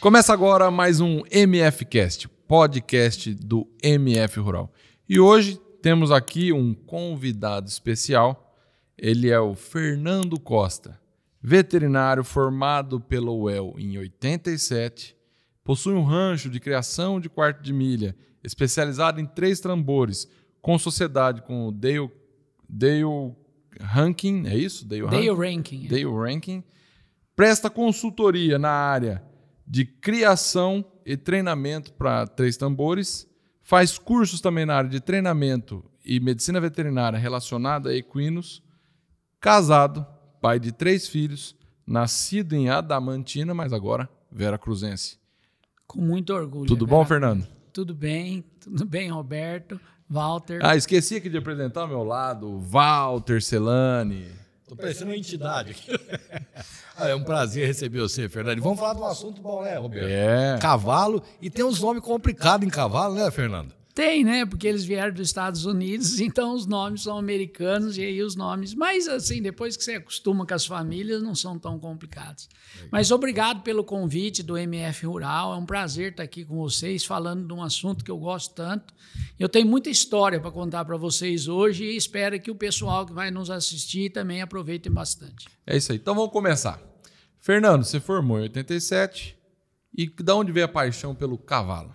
Começa agora mais um MFcast, podcast do MF Rural. E hoje temos aqui um convidado especial. Ele é o Fernando Costa, veterinário formado pela UEL em 87, possui um rancho de criação de quarto de milha, especializado em três trambores, com sociedade com o Dale Dale ranking é isso? Dale, Dale Rankin. ranking é. Dale Ranking. Presta consultoria na área de criação e treinamento para três tambores. Faz cursos também na área de treinamento e medicina veterinária relacionada a equinos. Casado, pai de três filhos, nascido em Adamantina, mas agora Vera Cruzense. Com muito orgulho. Tudo Vera. bom, Fernando? Tudo bem, tudo bem, Roberto. Walter. Ah, esqueci aqui de apresentar ao meu lado, Walter Celani. Tô parecendo uma entidade aqui. Ah, é um prazer receber você, Fernando. Vamos falar de um assunto bom, né, Roberto? É. Cavalo, e tem uns nomes complicados em cavalo, né, Fernando? Tem, né? Porque eles vieram dos Estados Unidos, então os nomes são americanos e aí os nomes. Mas, assim, depois que você acostuma com as famílias, não são tão complicados. Mas obrigado pelo convite do MF Rural. É um prazer estar aqui com vocês, falando de um assunto que eu gosto tanto. Eu tenho muita história para contar para vocês hoje e espero que o pessoal que vai nos assistir também aproveite bastante. É isso aí. Então vamos começar. Fernando, você formou em 87 e de onde veio a paixão pelo cavalo?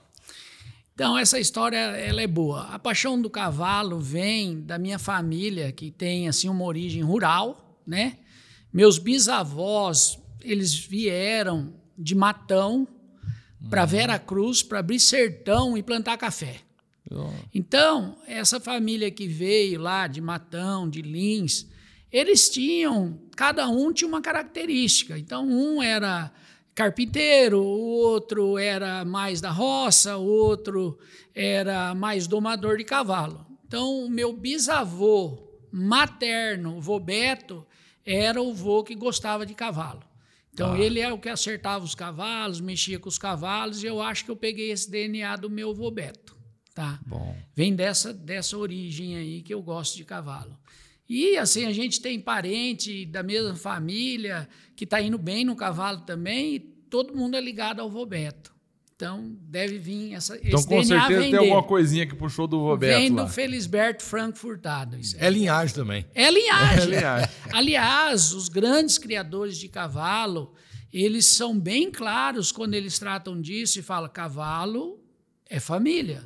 Então, essa história ela é boa. A paixão do cavalo vem da minha família, que tem assim uma origem rural, né? Meus bisavós, eles vieram de Matão uhum. para Vera Cruz, para abrir sertão e plantar café. Então, essa família que veio lá de Matão, de Lins, eles tinham, cada um tinha uma característica. Então, um era carpinteiro, o outro era mais da roça, o outro era mais domador de cavalo. Então, o meu bisavô materno, o vô Beto, era o vô que gostava de cavalo. Então, ah. ele é o que acertava os cavalos, mexia com os cavalos, e eu acho que eu peguei esse DNA do meu vô Beto. Tá? Bom. Vem dessa, dessa origem aí que eu gosto de cavalo. E assim, a gente tem parente da mesma família que está indo bem no cavalo também, e todo mundo é ligado ao Roberto. Então, deve vir essa. Então, com DNA certeza tem alguma coisinha que puxou do Roberto. Vem lá. do Felisberto Frankfurtado É. é linhagem também. É linhagem. É linhagem. Aliás, os grandes criadores de cavalo, eles são bem claros quando eles tratam disso e falam: cavalo é família.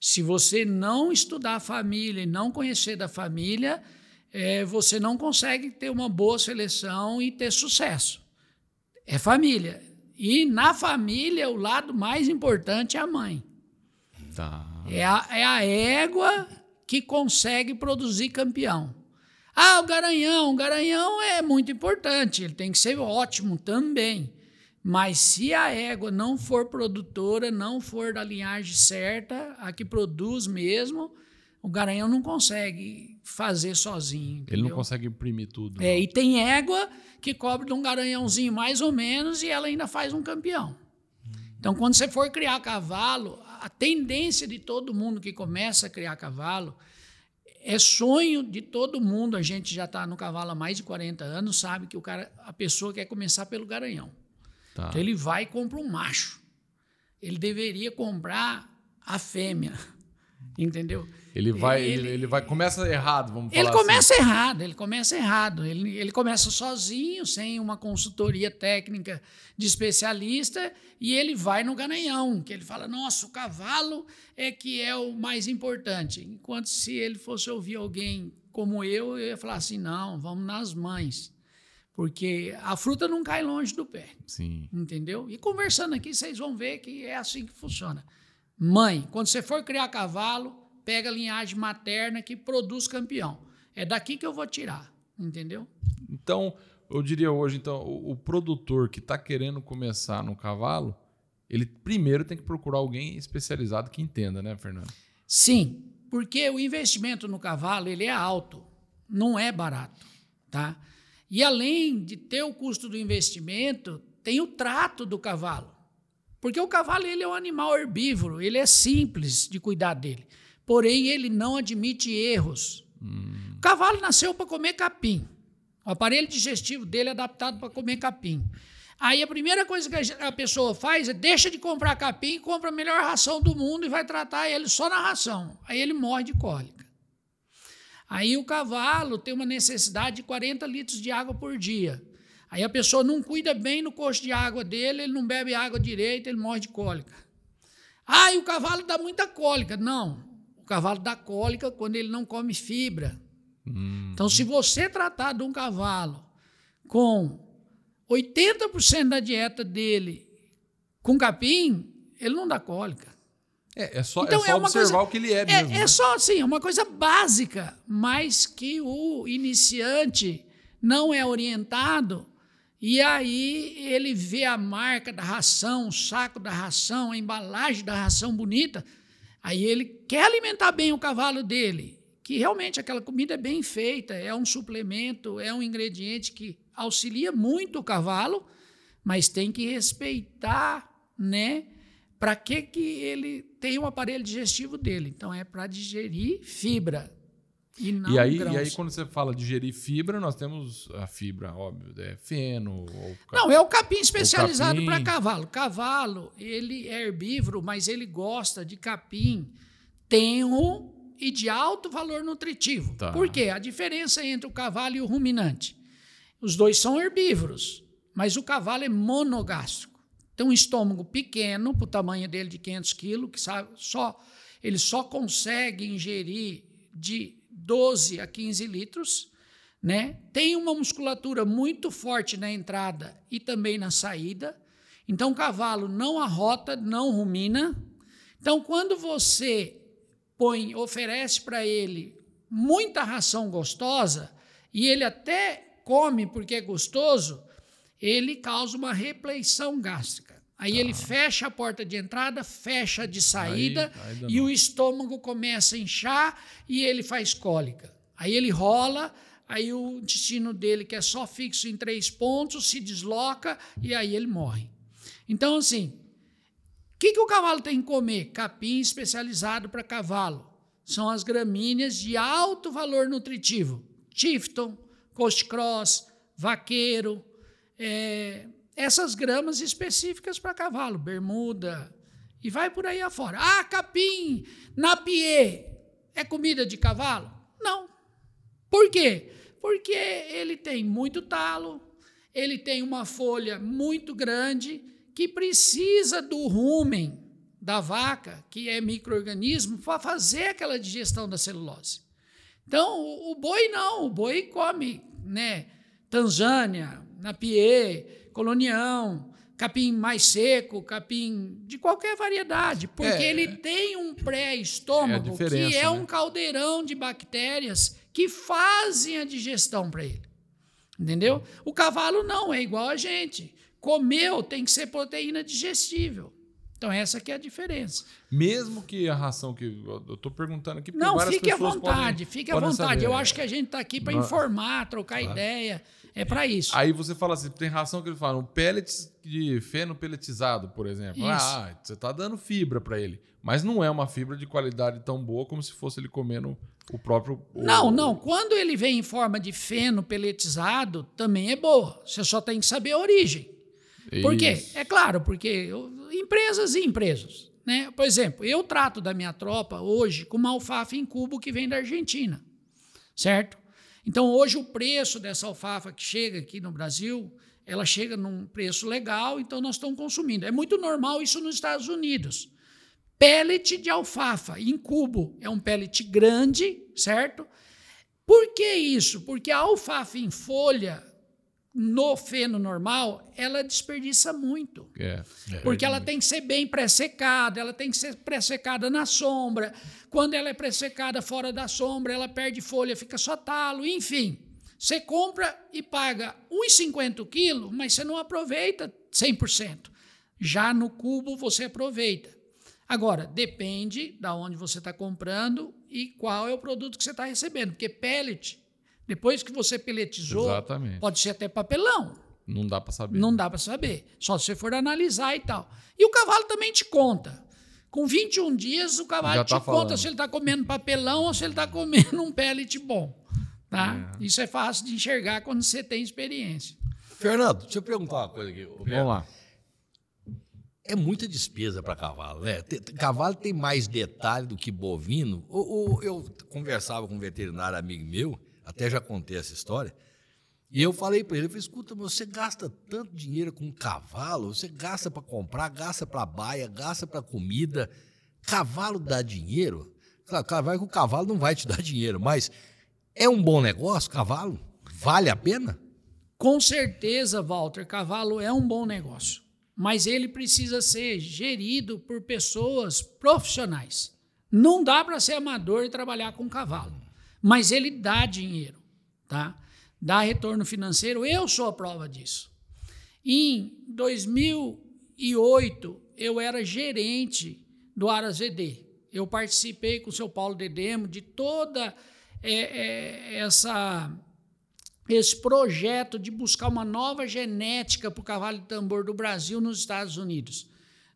Se você não estudar a família e não conhecer da família, é, você não consegue ter uma boa seleção e ter sucesso. É família. E na família, o lado mais importante é a mãe. Tá. É, a, é a égua que consegue produzir campeão. Ah, o Garanhão. O Garanhão é muito importante, ele tem que ser ótimo também. Mas se a égua não for produtora, não for da linhagem certa, a que produz mesmo, o garanhão não consegue fazer sozinho. Entendeu? Ele não consegue imprimir tudo. É, não. e tem égua que cobre de um garanhãozinho mais ou menos e ela ainda faz um campeão. Então, quando você for criar cavalo, a tendência de todo mundo que começa a criar cavalo é sonho de todo mundo. A gente já está no cavalo há mais de 40 anos, sabe que o cara, a pessoa quer começar pelo garanhão. Tá. Então ele vai e compra um macho. Ele deveria comprar a fêmea. Entendeu? Ele vai, ele, é, ele, ele vai começa errado, vamos falar. Ele começa assim. errado, ele começa errado. Ele, ele começa sozinho, sem uma consultoria técnica de especialista, e ele vai no ganhão, que ele fala: nossa, o cavalo é que é o mais importante. Enquanto se ele fosse ouvir alguém como eu, eu ia falar assim: não, vamos nas mães. Porque a fruta não cai longe do pé. Sim. Entendeu? E conversando aqui, vocês vão ver que é assim que funciona. Mãe, quando você for criar cavalo, pega a linhagem materna que produz campeão. É daqui que eu vou tirar, entendeu? Então, eu diria hoje, então, o, o produtor que está querendo começar no cavalo, ele primeiro tem que procurar alguém especializado que entenda, né, Fernando? Sim, porque o investimento no cavalo ele é alto, não é barato, tá? E além de ter o custo do investimento, tem o trato do cavalo. Porque o cavalo ele é um animal herbívoro, ele é simples de cuidar dele. Porém, ele não admite erros. Hum. O cavalo nasceu para comer capim. O aparelho digestivo dele é adaptado para comer capim. Aí a primeira coisa que a pessoa faz é deixa de comprar capim, compra a melhor ração do mundo e vai tratar ele só na ração. Aí ele morre de cólica. Aí o cavalo tem uma necessidade de 40 litros de água por dia. Aí a pessoa não cuida bem no coxo de água dele, ele não bebe água direito, ele morre de cólica. Ah, e o cavalo dá muita cólica. Não, o cavalo dá cólica quando ele não come fibra. Hum. Então, se você tratar de um cavalo com 80% da dieta dele com capim, ele não dá cólica. É, é só, então, é só é observar coisa, o que ele é, é mesmo. É, né? só assim, é uma coisa básica, mas que o iniciante não é orientado e aí ele vê a marca da ração, o saco da ração, a embalagem da ração bonita. Aí ele quer alimentar bem o cavalo dele, que realmente aquela comida é bem feita, é um suplemento, é um ingrediente que auxilia muito o cavalo, mas tem que respeitar, né? para que, que ele tem o um aparelho digestivo dele? Então é para digerir fibra. E, não e, aí, grãos. e aí, quando você fala digerir fibra, nós temos a fibra, óbvio, é feno. não, é o capim especializado para cavalo. Cavalo, ele é herbívoro, mas ele gosta de capim tenro e de alto valor nutritivo. Tá. Por quê? A diferença entre o cavalo e o ruminante. Os dois são herbívoros, mas o cavalo é monogástrico. Tem um estômago pequeno, para o tamanho dele de 500 quilos, que sabe, só, ele só consegue ingerir de 12 a 15 litros. Né? Tem uma musculatura muito forte na entrada e também na saída. Então, o cavalo não arrota, não rumina. Então, quando você põe, oferece para ele muita ração gostosa e ele até come porque é gostoso, ele causa uma repleição gástrica. Aí ah. ele tá. fecha a porta de entrada, fecha a de saída tá aí, aí e o estômago começa a inchar e ele faz cólica. Aí ele rola, aí o intestino dele, que é só fixo em três pontos, se desloca e aí ele morre. Então, assim, o que, que o cavalo tem que comer? Capim especializado para cavalo. São as gramíneas de alto valor nutritivo. Tifton, Coast cross, vaqueiro, é, essas gramas específicas para cavalo, bermuda, e vai por aí afora. Ah, capim, napier, é comida de cavalo? Não. Por quê? Porque ele tem muito talo, ele tem uma folha muito grande que precisa do rumen da vaca, que é microorganismo, para fazer aquela digestão da celulose. Então, o, o boi não, o boi come, né, Tanzânia, na Piê, Colonião, capim mais seco, capim de qualquer variedade, porque é, ele tem um pré-estômago é que é um né? caldeirão de bactérias que fazem a digestão para ele. Entendeu? O cavalo não, é igual a gente. Comeu tem que ser proteína digestível. Então, essa que é a diferença. Mesmo que a ração que. Eu estou perguntando aqui. para Não, fique à vontade, podem, fique à vontade. Saber. Eu acho que a gente está aqui para informar, trocar claro. ideia. É para isso. Aí você fala assim, tem ração que ele fala, um pellet de feno pelletizado, por exemplo. Ah, isso. Ah, você tá dando fibra para ele, mas não é uma fibra de qualidade tão boa como se fosse ele comendo o próprio o... Não, não, quando ele vem em forma de feno pelletizado, também é boa. Você só tem que saber a origem. Isso. Por quê? É claro, porque empresas e empresas, né? Por exemplo, eu trato da minha tropa hoje com uma alfafa em cubo que vem da Argentina. Certo? Então, hoje, o preço dessa alfafa que chega aqui no Brasil, ela chega num preço legal, então nós estamos consumindo. É muito normal isso nos Estados Unidos. Pellet de alfafa em cubo é um pellet grande, certo? Por que isso? Porque a alfafa em folha no feno normal, ela desperdiça muito. É, é, porque ela tem que ser bem pré-secada, ela tem que ser pré-secada na sombra. Quando ela é pré-secada fora da sombra, ela perde folha, fica só talo, enfim. Você compra e paga 1,50 o quilo, mas você não aproveita 100%. Já no cubo você aproveita. Agora, depende da de onde você está comprando e qual é o produto que você está recebendo, porque pellet depois que você peletizou, Exatamente. pode ser até papelão. Não dá para saber. Não né? dá para saber. Só se você for analisar e tal. E o cavalo também te conta. Com 21 dias, o cavalo Já te tá conta se ele está comendo papelão ou se ele está comendo um pellet bom. Tá? É. Isso é fácil de enxergar quando você tem experiência. Fernando, deixa eu perguntar uma coisa aqui. Vamos lá. É muita despesa para cavalo, né? Cavalo tem mais detalhe do que bovino. Ou, eu conversava com um veterinário amigo meu, até já contei essa história. E eu falei para ele, eu falei, escuta, mas você gasta tanto dinheiro com cavalo, você gasta para comprar, gasta para baia, gasta para comida. Cavalo dá dinheiro? Claro, cavalo, o cavalo não vai te dar dinheiro, mas é um bom negócio, cavalo? Vale a pena? Com certeza, Walter, cavalo é um bom negócio, mas ele precisa ser gerido por pessoas profissionais. Não dá para ser amador e trabalhar com cavalo. Mas ele dá dinheiro, tá? Dá retorno financeiro, eu sou a prova disso. Em 2008, eu era gerente do Aras VD. Eu participei com o seu Paulo Dedemo de toda é, é, essa esse projeto de buscar uma nova genética para o cavalo de tambor do Brasil nos Estados Unidos.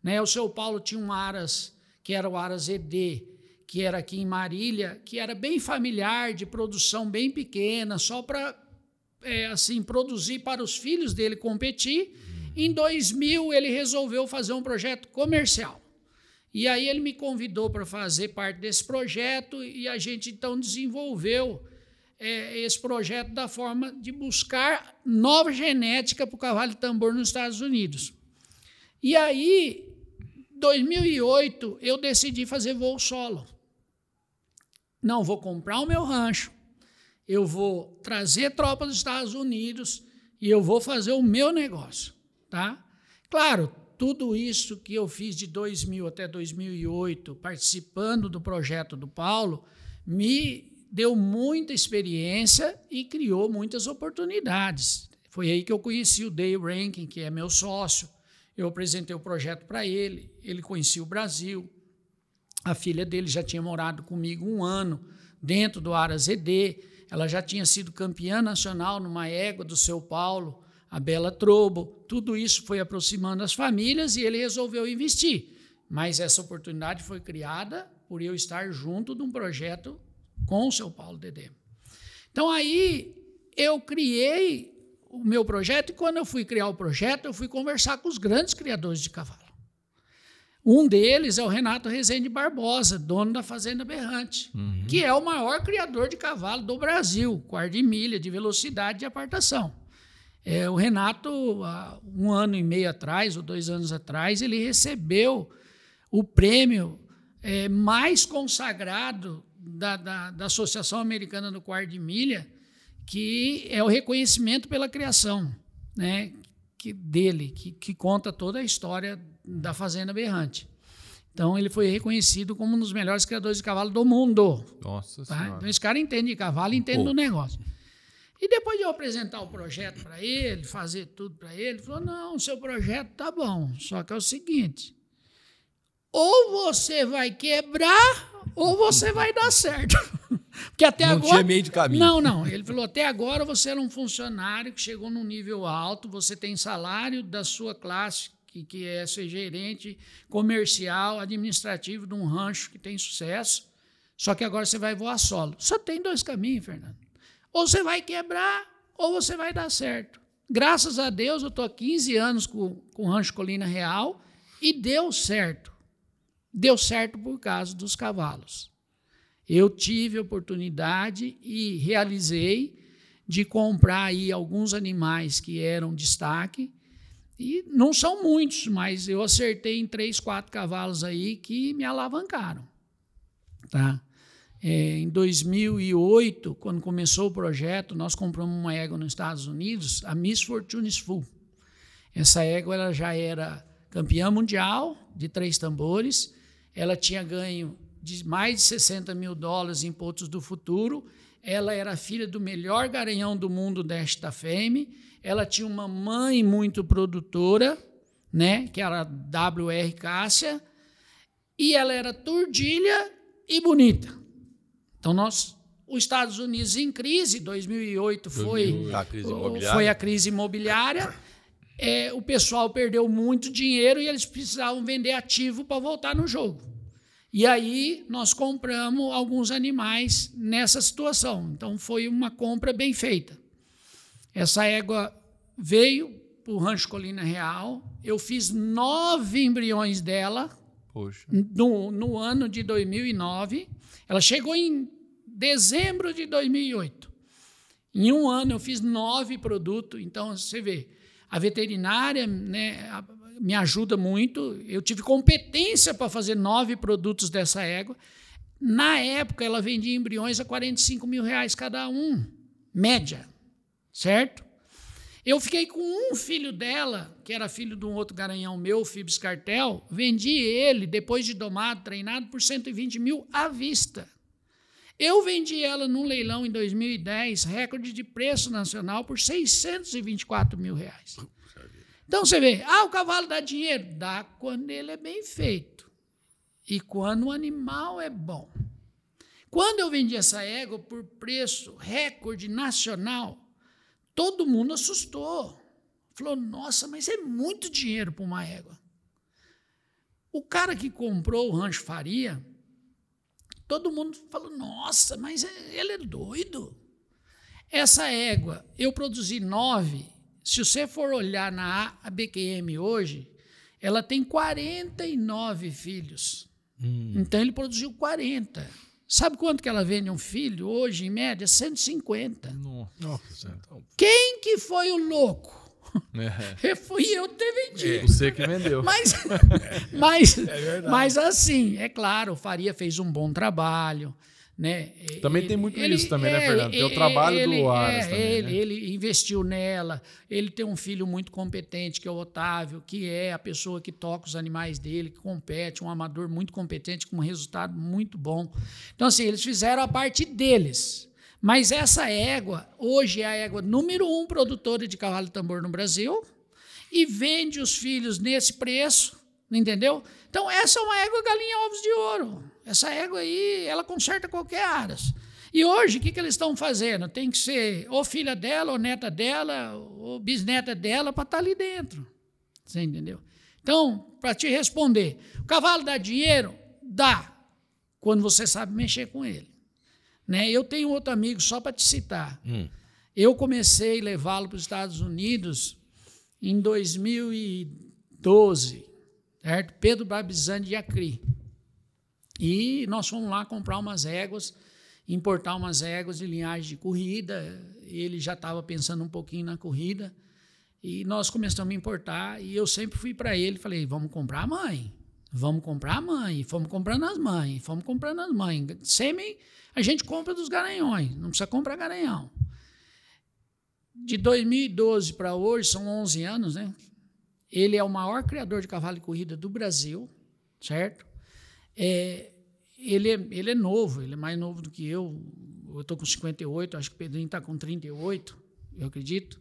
Né? O seu Paulo tinha um Aras, que era o Aras ED, que era aqui em Marília, que era bem familiar, de produção bem pequena, só para é, assim produzir para os filhos dele competir. Em 2000 ele resolveu fazer um projeto comercial. E aí ele me convidou para fazer parte desse projeto e a gente então desenvolveu é, esse projeto da forma de buscar nova genética para o cavalo tambor nos Estados Unidos. E aí, 2008, eu decidi fazer voo solo. Não, vou comprar o meu rancho, eu vou trazer tropas dos Estados Unidos e eu vou fazer o meu negócio, tá? Claro, tudo isso que eu fiz de 2000 até 2008, participando do projeto do Paulo, me deu muita experiência e criou muitas oportunidades. Foi aí que eu conheci o Day Rankin, que é meu sócio. Eu apresentei o projeto para ele, ele conhecia o Brasil, a filha dele já tinha morado comigo um ano dentro do Aras ED, ela já tinha sido campeã nacional numa égua do seu Paulo, a Bela Trobo. Tudo isso foi aproximando as famílias e ele resolveu investir. Mas essa oportunidade foi criada por eu estar junto de um projeto com o seu Paulo DD. Então aí eu criei o meu projeto e quando eu fui criar o projeto, eu fui conversar com os grandes criadores de cavalo. Um deles é o Renato Rezende Barbosa, dono da Fazenda Berrante, uhum. que é o maior criador de cavalo do Brasil, quarto de milha, de velocidade e apartação. É, o Renato, há um ano e meio atrás, ou dois anos atrás, ele recebeu o prêmio é, mais consagrado da, da, da Associação Americana do Quarto de Milha, que é o reconhecimento pela criação né, que, dele, que, que conta toda a história da Fazenda Berrante. Então ele foi reconhecido como um dos melhores criadores de cavalo do mundo. Nossa tá? Senhora. Então esse cara entende de cavalo, entende um do negócio. E depois de eu apresentar o projeto para ele, fazer tudo para ele, ele falou: "Não, seu projeto tá bom, só que é o seguinte, ou você vai quebrar ou você vai dar certo". Porque até não agora. Não tinha meio de caminho. Não, não. Ele falou: até agora você era um funcionário que chegou num nível alto, você tem salário da sua classe que, que é ser gerente comercial, administrativo de um rancho que tem sucesso, só que agora você vai voar solo. Só tem dois caminhos, Fernando. Ou você vai quebrar, ou você vai dar certo. Graças a Deus, eu estou há 15 anos com, com o Rancho Colina Real e deu certo. Deu certo por causa dos cavalos. Eu tive oportunidade e realizei de comprar aí alguns animais que eram destaque e não são muitos, mas eu acertei em três, quatro cavalos aí que me alavancaram. Tá? É, em 2008, quando começou o projeto, nós compramos uma égua nos Estados Unidos, a Miss Fortune's Full. Essa égua ela já era campeã mundial de três tambores, ela tinha ganho de mais de 60 mil dólares em pontos do futuro ela era filha do melhor garanhão do mundo desta fêmea. Ela tinha uma mãe muito produtora, né, que era WR Cássia, e ela era turdilha e bonita. Então nós os Estados Unidos em crise, 2008 foi a crise imobiliária. Foi a crise imobiliária. É, o pessoal perdeu muito dinheiro e eles precisavam vender ativo para voltar no jogo. E aí nós compramos alguns animais nessa situação. Então foi uma compra bem feita. Essa égua veio para o Rancho Colina Real. Eu fiz nove embriões dela no, no, ano de 2009. Ela chegou em dezembro de 2008. Em um ano eu fiz nove produtos. Então você vê, a veterinária, né, me ajuda muito. Eu tive competência para fazer nove produtos dessa égua. Na época, ela vendia embriões a 45 mil reais cada um, média, certo? Eu fiquei com um filho dela, que era filho de um outro garanhão meu, Fibs Cartel, vendi ele, depois de domado, treinado, por 120 mil à vista. Eu vendi ela num leilão em 2010, recorde de preço nacional, por 624 mil reais. Então você vê, ah, o cavalo dá dinheiro? Dá quando ele é bem feito e quando o animal é bom. Quando eu vendi essa égua por preço recorde nacional, todo mundo assustou. Falou, nossa, mas é muito dinheiro para uma égua. O cara que comprou o Rancho Faria, todo mundo falou, nossa, mas é, ele é doido. Essa égua, eu produzi nove se você for olhar na ABQM hoje, ela tem 49 filhos. Hum. Então ele produziu 40. Sabe quanto que ela vende um filho hoje, em média? 150. Nossa. Quem que foi o louco? É. Eu fui eu que vendido. É, você que vendeu. Mas, mas, é mas assim, é claro, o Faria fez um bom trabalho. Né? Também ele, tem muito ele, isso também, né, é, né, Fernando? Tem o é, trabalho ele, do Aras é, também, ele, né? ele investiu nela, ele tem um filho muito competente, que é o Otávio, que é a pessoa que toca os animais dele, que compete, um amador muito competente, com um resultado muito bom. Então, assim, eles fizeram a parte deles. Mas essa égua, hoje é a égua número um produtora de cavalo tambor no Brasil, e vende os filhos nesse preço, entendeu? Então, essa é uma égua galinha ovos de ouro. Essa égua aí, ela conserta qualquer aras. E hoje, o que, que eles estão fazendo? Tem que ser ou filha dela, ou neta dela, ou bisneta dela para estar tá ali dentro. Você entendeu? Então, para te responder, o cavalo dá dinheiro? Dá, quando você sabe mexer com ele. Né? Eu tenho outro amigo, só para te citar. Hum. Eu comecei a levá-lo para os Estados Unidos em 2012, certo? Pedro Barbizan de Acri. E nós fomos lá comprar umas éguas, importar umas éguas de linhagem de corrida. Ele já estava pensando um pouquinho na corrida. E nós começamos a importar. E eu sempre fui para ele falei: vamos comprar a mãe. Vamos comprar a mãe. fomos comprando as mães. Fomos comprando as mães. Sêmen a gente compra dos garanhões. Não precisa comprar garanhão. De 2012 para hoje, são 11 anos, né? Ele é o maior criador de cavalo de corrida do Brasil, certo? É, ele é, ele é novo, ele é mais novo do que eu. Eu estou com 58, acho que o Pedrinho está com 38, eu acredito.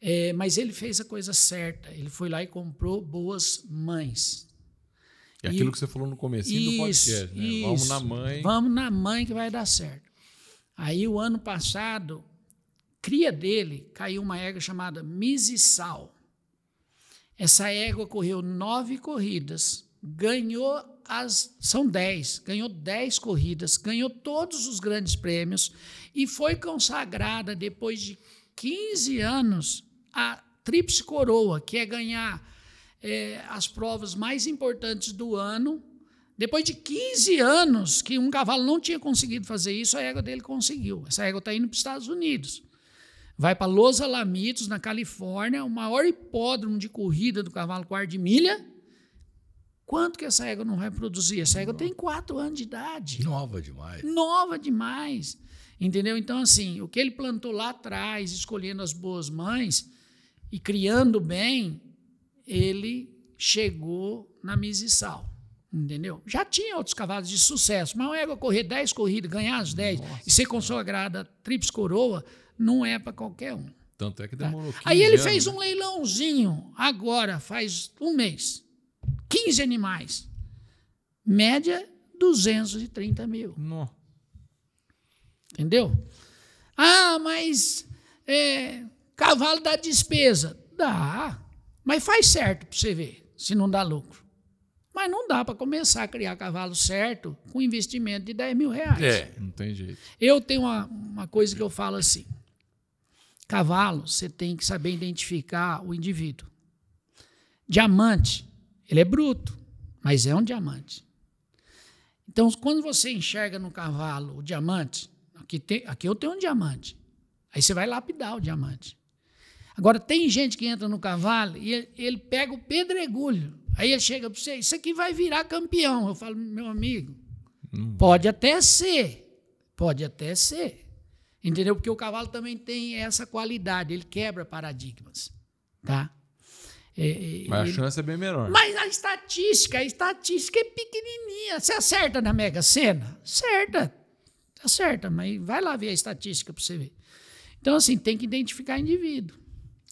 É, mas ele fez a coisa certa. Ele foi lá e comprou boas mães. É aquilo que você falou no começo do podcast, né? Isso, vamos na mãe. Vamos na mãe que vai dar certo. Aí o ano passado, cria dele caiu uma égua chamada Sal. Essa égua correu nove corridas, ganhou as. São 10, ganhou 10 corridas, ganhou todos os grandes prêmios e foi consagrada, depois de 15 anos, a Tríplice Coroa, que é ganhar é, as provas mais importantes do ano. Depois de 15 anos que um cavalo não tinha conseguido fazer isso, a égua dele conseguiu. Essa égua está indo para os Estados Unidos. Vai para Los Alamitos, na Califórnia, o maior hipódromo de corrida do cavalo quarto de milha Quanto que essa égua não vai produzir? Essa égua tem quatro anos de idade. Nova demais. Nova demais. Entendeu? Então, assim, o que ele plantou lá atrás, escolhendo as boas mães e criando bem, ele chegou na Misissal. Entendeu? Já tinha outros cavalos de sucesso, mas uma égua correr 10 corridas, ganhar as 10 e ser consagrada trips coroa não é para qualquer um. Tanto é que tá? demorou tá? Aí ele anos, fez um né? leilãozinho agora, faz um mês. 15 animais. Média, 230 mil. Entendeu? Ah, mas é, cavalo dá despesa. Dá. Mas faz certo para você ver, se não dá lucro. Mas não dá para começar a criar cavalo certo com investimento de 10 mil reais. É, não tem jeito. Eu tenho uma, uma coisa que eu falo assim: cavalo, você tem que saber identificar o indivíduo. Diamante, ele é bruto, mas é um diamante. Então, quando você enxerga no cavalo o diamante, aqui, tem, aqui eu tenho um diamante. Aí você vai lapidar o diamante. Agora, tem gente que entra no cavalo e ele, pega o pedregulho. Aí ele chega para você, isso aqui vai virar campeão. Eu falo, meu amigo, hum. pode até ser. Pode até ser. Entendeu? Porque o cavalo também tem essa qualidade, ele quebra paradigmas. Tá? É, é, mas a chance é bem menor. Mas a estatística, a estatística é pequenininha. Você acerta na Mega Sena? Acerta. Acerta, mas vai lá ver a estatística para você ver. Então, assim, tem que identificar indivíduo.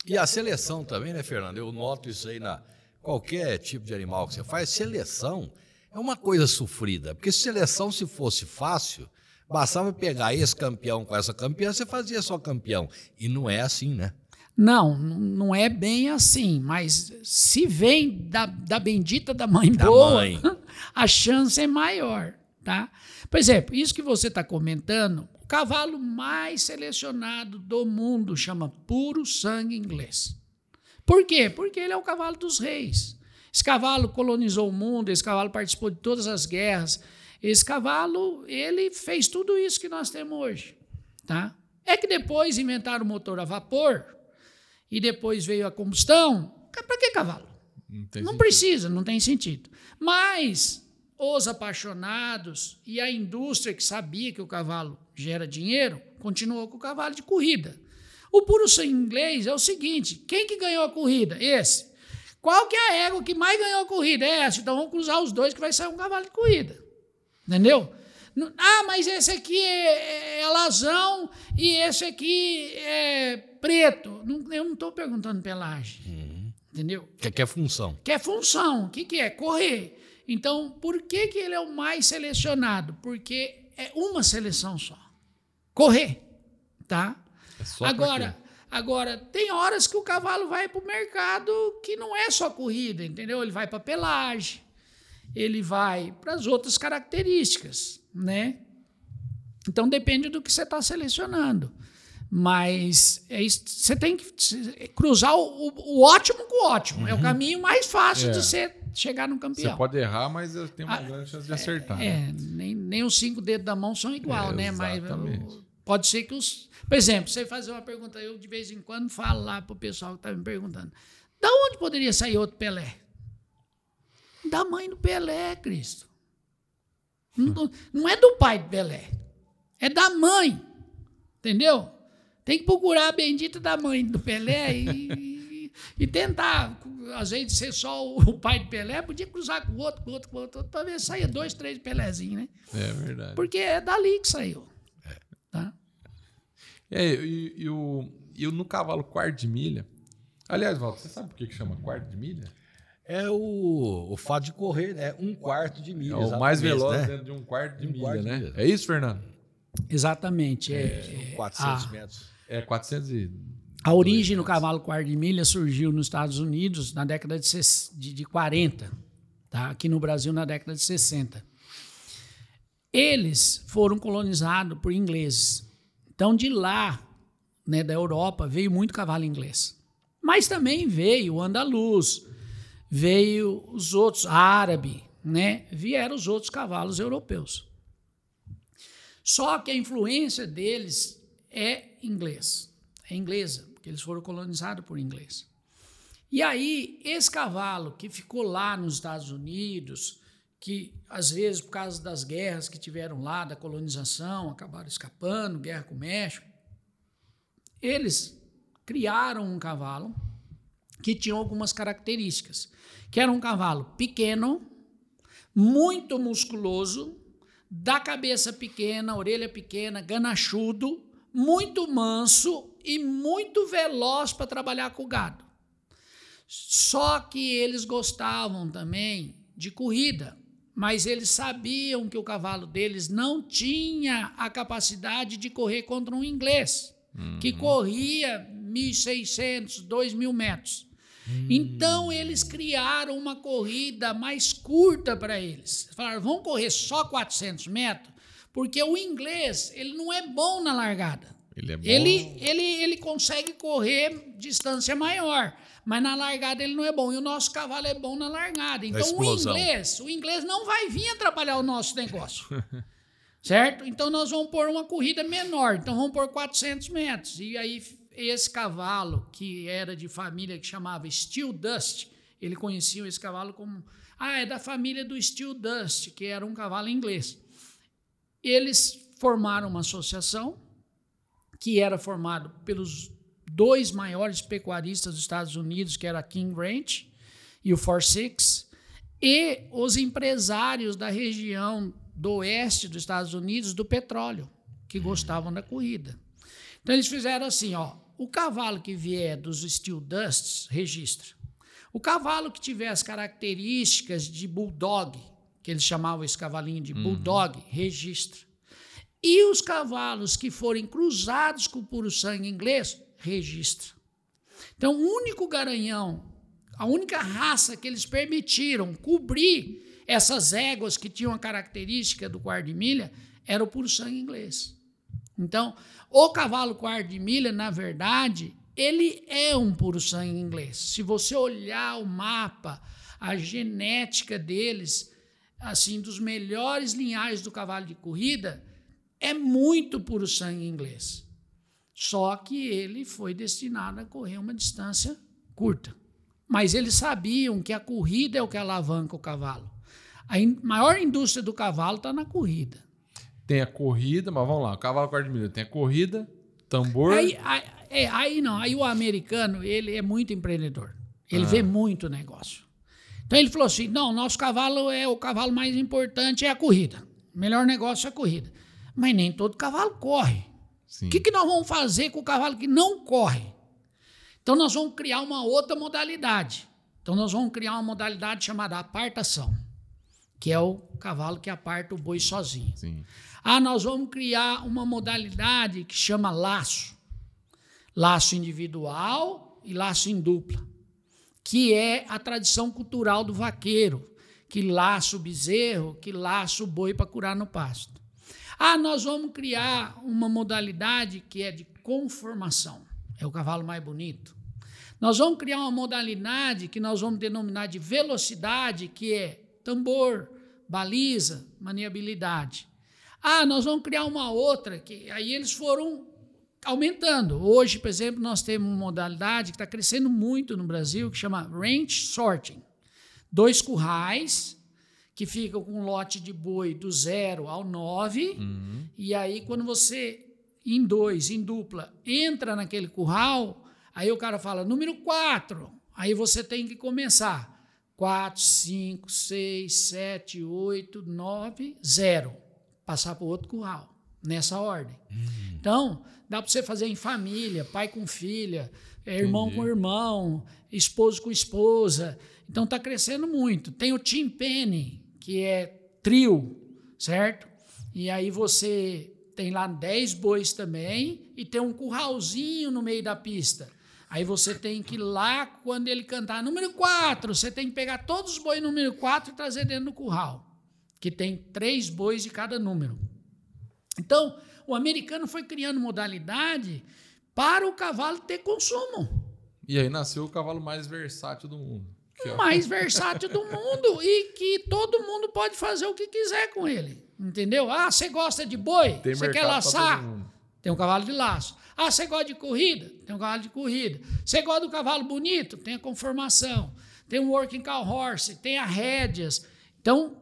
E a seleção também, né, Fernando? Eu noto isso aí na qualquer tipo de animal que você faz. Seleção é uma coisa sofrida, porque seleção, se fosse fácil, bastava pegar esse campeão com essa campeã, você fazia só campeão. E não é assim, né? Não, não é bem assim, mas se vem da, da bendita da mãe da boa, mãe. a chance é maior, tá? Por exemplo, isso que você está comentando, o cavalo mais selecionado do mundo chama puro sangue inglês. Por quê? Porque ele é o cavalo dos reis. Esse cavalo colonizou o mundo, esse cavalo participou de todas as guerras. Esse cavalo, ele fez tudo isso que nós temos hoje, tá? É que depois inventaram o motor a vapor, e depois veio a combustão, para que cavalo? Não, não precisa, não tem sentido. Mas os apaixonados e a indústria que sabia que o cavalo gera dinheiro, continuou com o cavalo de corrida. O puro sangue inglês é o seguinte: quem que ganhou a corrida? Esse. Qual que é a égua que mais ganhou a corrida? É essa. Então vamos cruzar os dois que vai sair um cavalo de corrida. Entendeu? Ah, mas esse aqui é, é, é lazão e esse aqui é preto. Não, eu não estou perguntando pelagem. Uhum. Entendeu? Que, que é função. Que é função. O que, que é? Correr. Então, por que, que ele é o mais selecionado? Porque é uma seleção só. Correr. Tá? É só Agora. Agora, tem horas que o cavalo vai para o mercado que não é só corrida, entendeu? Ele vai para pelagem, ele vai para as outras características, né? Então depende do que você está selecionando. Mas é isso, você tem que cruzar o, o ótimo com o ótimo. Uhum. É o uhum. caminho mais fácil é. de você chegar num campeão. Você pode errar, mas tem uma ah, grande chance de é, acertar. É, né? nem, nem os cinco dedos da mão são igual, é, né? Exatamente. Mas pode ser que os. Por exemplo, você fazer uma pergunta, eu de vez em quando falo lá para o pessoal que está me perguntando: da onde poderia sair outro Pelé? Da mãe do Pelé, Cristo. Não, não é do pai do Pelé, é da mãe. Entendeu? Tem que procurar a bendita da mãe do Pelé e, e tentar. Às vezes, ser só o pai do Pelé, podia cruzar com o outro, com o outro, com o outro. Talvez saia dois, três Pelézinhos, né? É verdade. Porque é dali que saiu. Tá? É. Tá? É, e, e, no cavalo quarto de milha. Aliás, Walter, você sabe por que, que chama quarto de milha? É o, o fato de correr, né? Um quarto de milha. É o mais né? veloz né? dentro de um quarto de um milha, quarto né? De milha. É isso, Fernando? Exatamente. É, é, 400 é, a, metros. É, 400 e... A origem do cavalo quarto de milha surgiu nos Estados Unidos na década de, de, de 40, tá? aqui no Brasil na década de 60. Eles foram colonizados por ingleses. Então, de lá, né, da Europa, veio muito cavalo inglês. Mas também veio o andaluz, veio os outros, árabe, né? vieram os outros cavalos europeus. Só que a influência deles é inglês, é inglesa, porque eles foram colonizados por inglês. E aí, esse cavalo que ficou lá nos Estados Unidos, que às vezes, por causa das guerras que tiveram lá, da colonização, acabaram escapando guerra com o México eles criaram um cavalo que tinha algumas características, que era um cavalo pequeno, muito musculoso, da cabeça pequena, orelha pequena, ganachudo, muito manso e muito veloz para trabalhar com o gado. Só que eles gostavam também de corrida, mas eles sabiam que o cavalo deles não tinha a capacidade de correr contra um inglês, uhum. que corria 1.600, 2.000 metros. Então hum. eles criaram uma corrida mais curta para eles. Falaram, vamos correr só 400 metros? Porque o inglês, ele não é bom na largada. Ele, é bom. ele, ele, ele consegue correr distância maior, mas na largada ele não é bom. E o nosso cavalo é bom na largada. Então o inglês, o inglês não vai vir atrapalhar o nosso negócio. certo? Então nós vamos pôr uma corrida menor. Então vamos pôr 400 metros. E aí esse cavalo, que era de família que chamava Steel Dust, ele conhecia esse cavalo como. Ah, é da família do Steel Dust, que era um cavalo inglês eles formaram uma associação que era formada pelos dois maiores pecuaristas dos Estados Unidos, que era a King Ranch e o Four Six, e os empresários da região do oeste dos Estados Unidos do petróleo, que gostavam da corrida. Então eles fizeram assim, ó, o cavalo que vier dos Steel Dusts registra. O cavalo que tiver as características de bulldog, que eles chamavam esse cavalinho de uhum. bulldog, uhum. registra. E os cavalos que forem cruzados com o puro sangue inglês, registra. Então, o único garanhão, a única raça que eles permitiram cobrir essas éguas que tinham a característica do quarto de milha era o puro sangue inglês. Então, o cavalo quarto de milha, na verdade, ele é um puro sangue inglês. Se você olhar o mapa, a genética deles assim dos melhores linhagens do cavalo de corrida, é muito puro sangue inglês. Só que ele foi destinado a correr uma distância curta. Mas eles sabiam que a corrida é o que alavanca o cavalo. A in maior indústria do cavalo está na corrida. Tem a corrida, mas vamos lá, o cavalo quarto de milha tem a corrida, tambor. Aí, aí, é, aí, não, aí o americano ele é muito empreendedor. Ele ah. vê muito negócio. Então ele falou assim: não, nosso cavalo é o cavalo mais importante, é a corrida. O melhor negócio é a corrida. Mas nem todo cavalo corre. O que, que nós vamos fazer com o cavalo que não corre? Então nós vamos criar uma outra modalidade. Então nós vamos criar uma modalidade chamada apartação, que é o cavalo que aparta o boi sozinho. Sim. Ah, nós vamos criar uma modalidade que chama laço. Laço individual e laço em dupla que é a tradição cultural do vaqueiro, que laça o bezerro, que laça o boi para curar no pasto. Ah, nós vamos criar uma modalidade que é de conformação. É o cavalo mais bonito. Nós vamos criar uma modalidade que nós vamos denominar de velocidade, que é tambor, baliza, maniabilidade. Ah, nós vamos criar uma outra que aí eles foram aumentando. Hoje, por exemplo, nós temos uma modalidade que está crescendo muito no Brasil que chama range sorting. Dois currais que ficam com um lote de boi do zero ao nove uhum. e aí quando você em dois, em dupla, entra naquele curral, aí o cara fala número quatro Aí você tem que começar quatro, cinco, seis, sete, oito, nove, zero, Passar para o outro curral, nessa ordem. Uhum. Então, Dá para você fazer em família, pai com filha, é, irmão Entendi. com irmão, esposo com esposa. Então está crescendo muito. Tem o Team Penny, que é trio, certo? E aí você tem lá 10 bois também e tem um curralzinho no meio da pista. Aí você tem que ir lá, quando ele cantar número 4, você tem que pegar todos os bois número 4 e trazer dentro do curral, que tem três bois de cada número. Então, o americano foi criando modalidade para o cavalo ter consumo. E aí nasceu o cavalo mais versátil do mundo. É mais é... versátil do mundo e que todo mundo pode fazer o que quiser com ele. Entendeu? Ah, você gosta de boi? Você quer laçar? Tem um cavalo de laço. Ah, você gosta de corrida? Tem um cavalo de corrida. Você gosta do cavalo bonito? Tem a conformação. Tem um working cow horse, tem a rédeas. Então,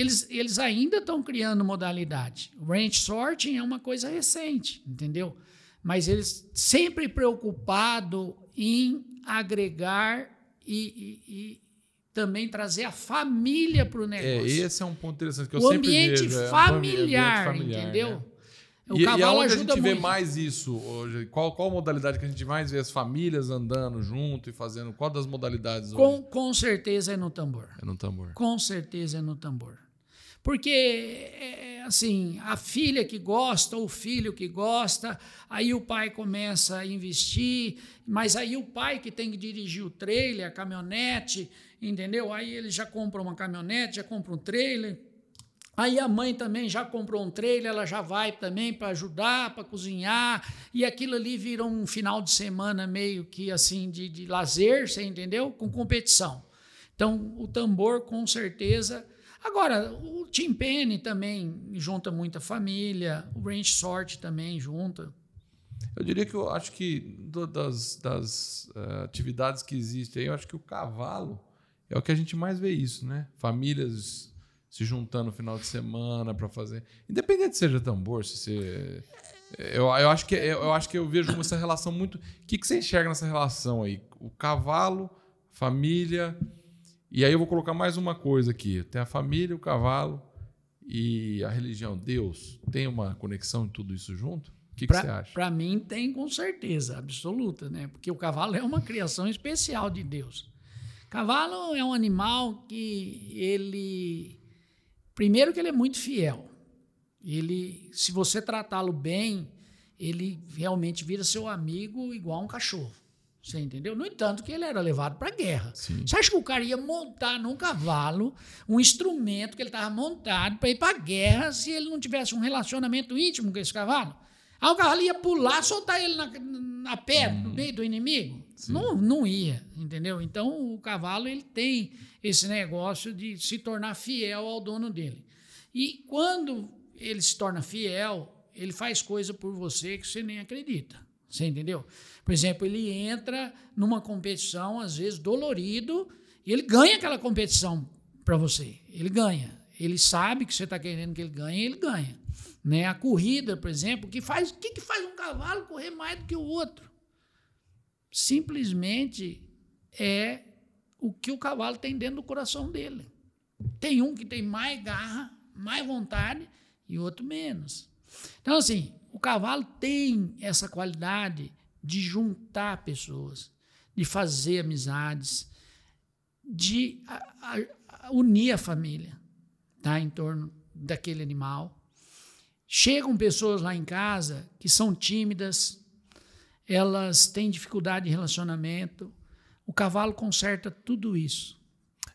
eles, eles ainda estão criando modalidade. O range sorting é uma coisa recente, entendeu? Mas eles sempre preocupado em agregar e, e, e também trazer a família para o é, negócio. É, esse é um ponto interessante que o eu sempre vejo. é, familiar, é, ambiente familiar, entendeu? Né? O e, cavalo e aonde ajuda a gente muito. vê mais isso hoje? Qual, qual modalidade que a gente mais vê as famílias andando junto e fazendo? Qual das modalidades com, hoje? Com certeza é no tambor. É no tambor. Com certeza é no tambor. Porque, é, é, assim, a filha que gosta, o filho que gosta, aí o pai começa a investir, mas aí o pai que tem que dirigir o trailer, a caminhonete, entendeu? Aí ele já compra uma caminhonete, já compra um trailer, Aí a mãe também já comprou um trailer, ela já vai também para ajudar, para cozinhar, e aquilo ali vira um final de semana meio que assim de, de lazer, você entendeu? Com competição. Então o tambor com certeza Agora, o Tim Penny também junta muita família, o Ranch Sort também junta. Eu diria que eu acho que do, das, das uh, atividades que existem aí, eu acho que o cavalo é o que a gente mais vê isso, né? Famílias se juntando no final de semana para fazer. Independente seja tambor, se você. Eh, eu, eu, acho que, eu, eu acho que eu vejo essa relação muito. O que, que você enxerga nessa relação aí? O cavalo, família e aí eu vou colocar mais uma coisa aqui: tem a família, o cavalo e a religião. Deus tem uma conexão em tudo isso junto? O que, pra, que você acha? Para mim, tem com certeza absoluta, né? Porque o cavalo é uma criação especial de Deus. Cavalo é um animal que ele. Primeiro, que ele é muito fiel. Ele, se você tratá-lo bem, ele realmente vira seu amigo igual um cachorro. Você entendeu? No entanto, que ele era levado para a guerra. Sim. Você acha que o cara ia montar num cavalo um instrumento que ele estava montado para ir para a guerra se ele não tivesse um relacionamento íntimo com esse cavalo? Aí o cavalo ia pular, soltar ele na, na pedra, no uhum. meio do inimigo? Não, não ia, entendeu? Então o cavalo ele tem esse negócio de se tornar fiel ao dono dele. E quando ele se torna fiel, ele faz coisa por você que você nem acredita. Você entendeu? Por exemplo, ele entra numa competição, às vezes dolorido, e ele ganha aquela competição para você. Ele ganha. Ele sabe que você está querendo que ele ganhe, ele ganha. Né? A corrida, por exemplo, que faz, o que, que faz um cavalo correr mais do que o outro? Simplesmente é o que o cavalo tem dentro do coração dele. Tem um que tem mais garra, mais vontade e outro menos. Então, assim, o cavalo tem essa qualidade de juntar pessoas, de fazer amizades, de a, a, unir a família tá, em torno daquele animal. Chegam pessoas lá em casa que são tímidas, elas têm dificuldade de relacionamento. O cavalo conserta tudo isso.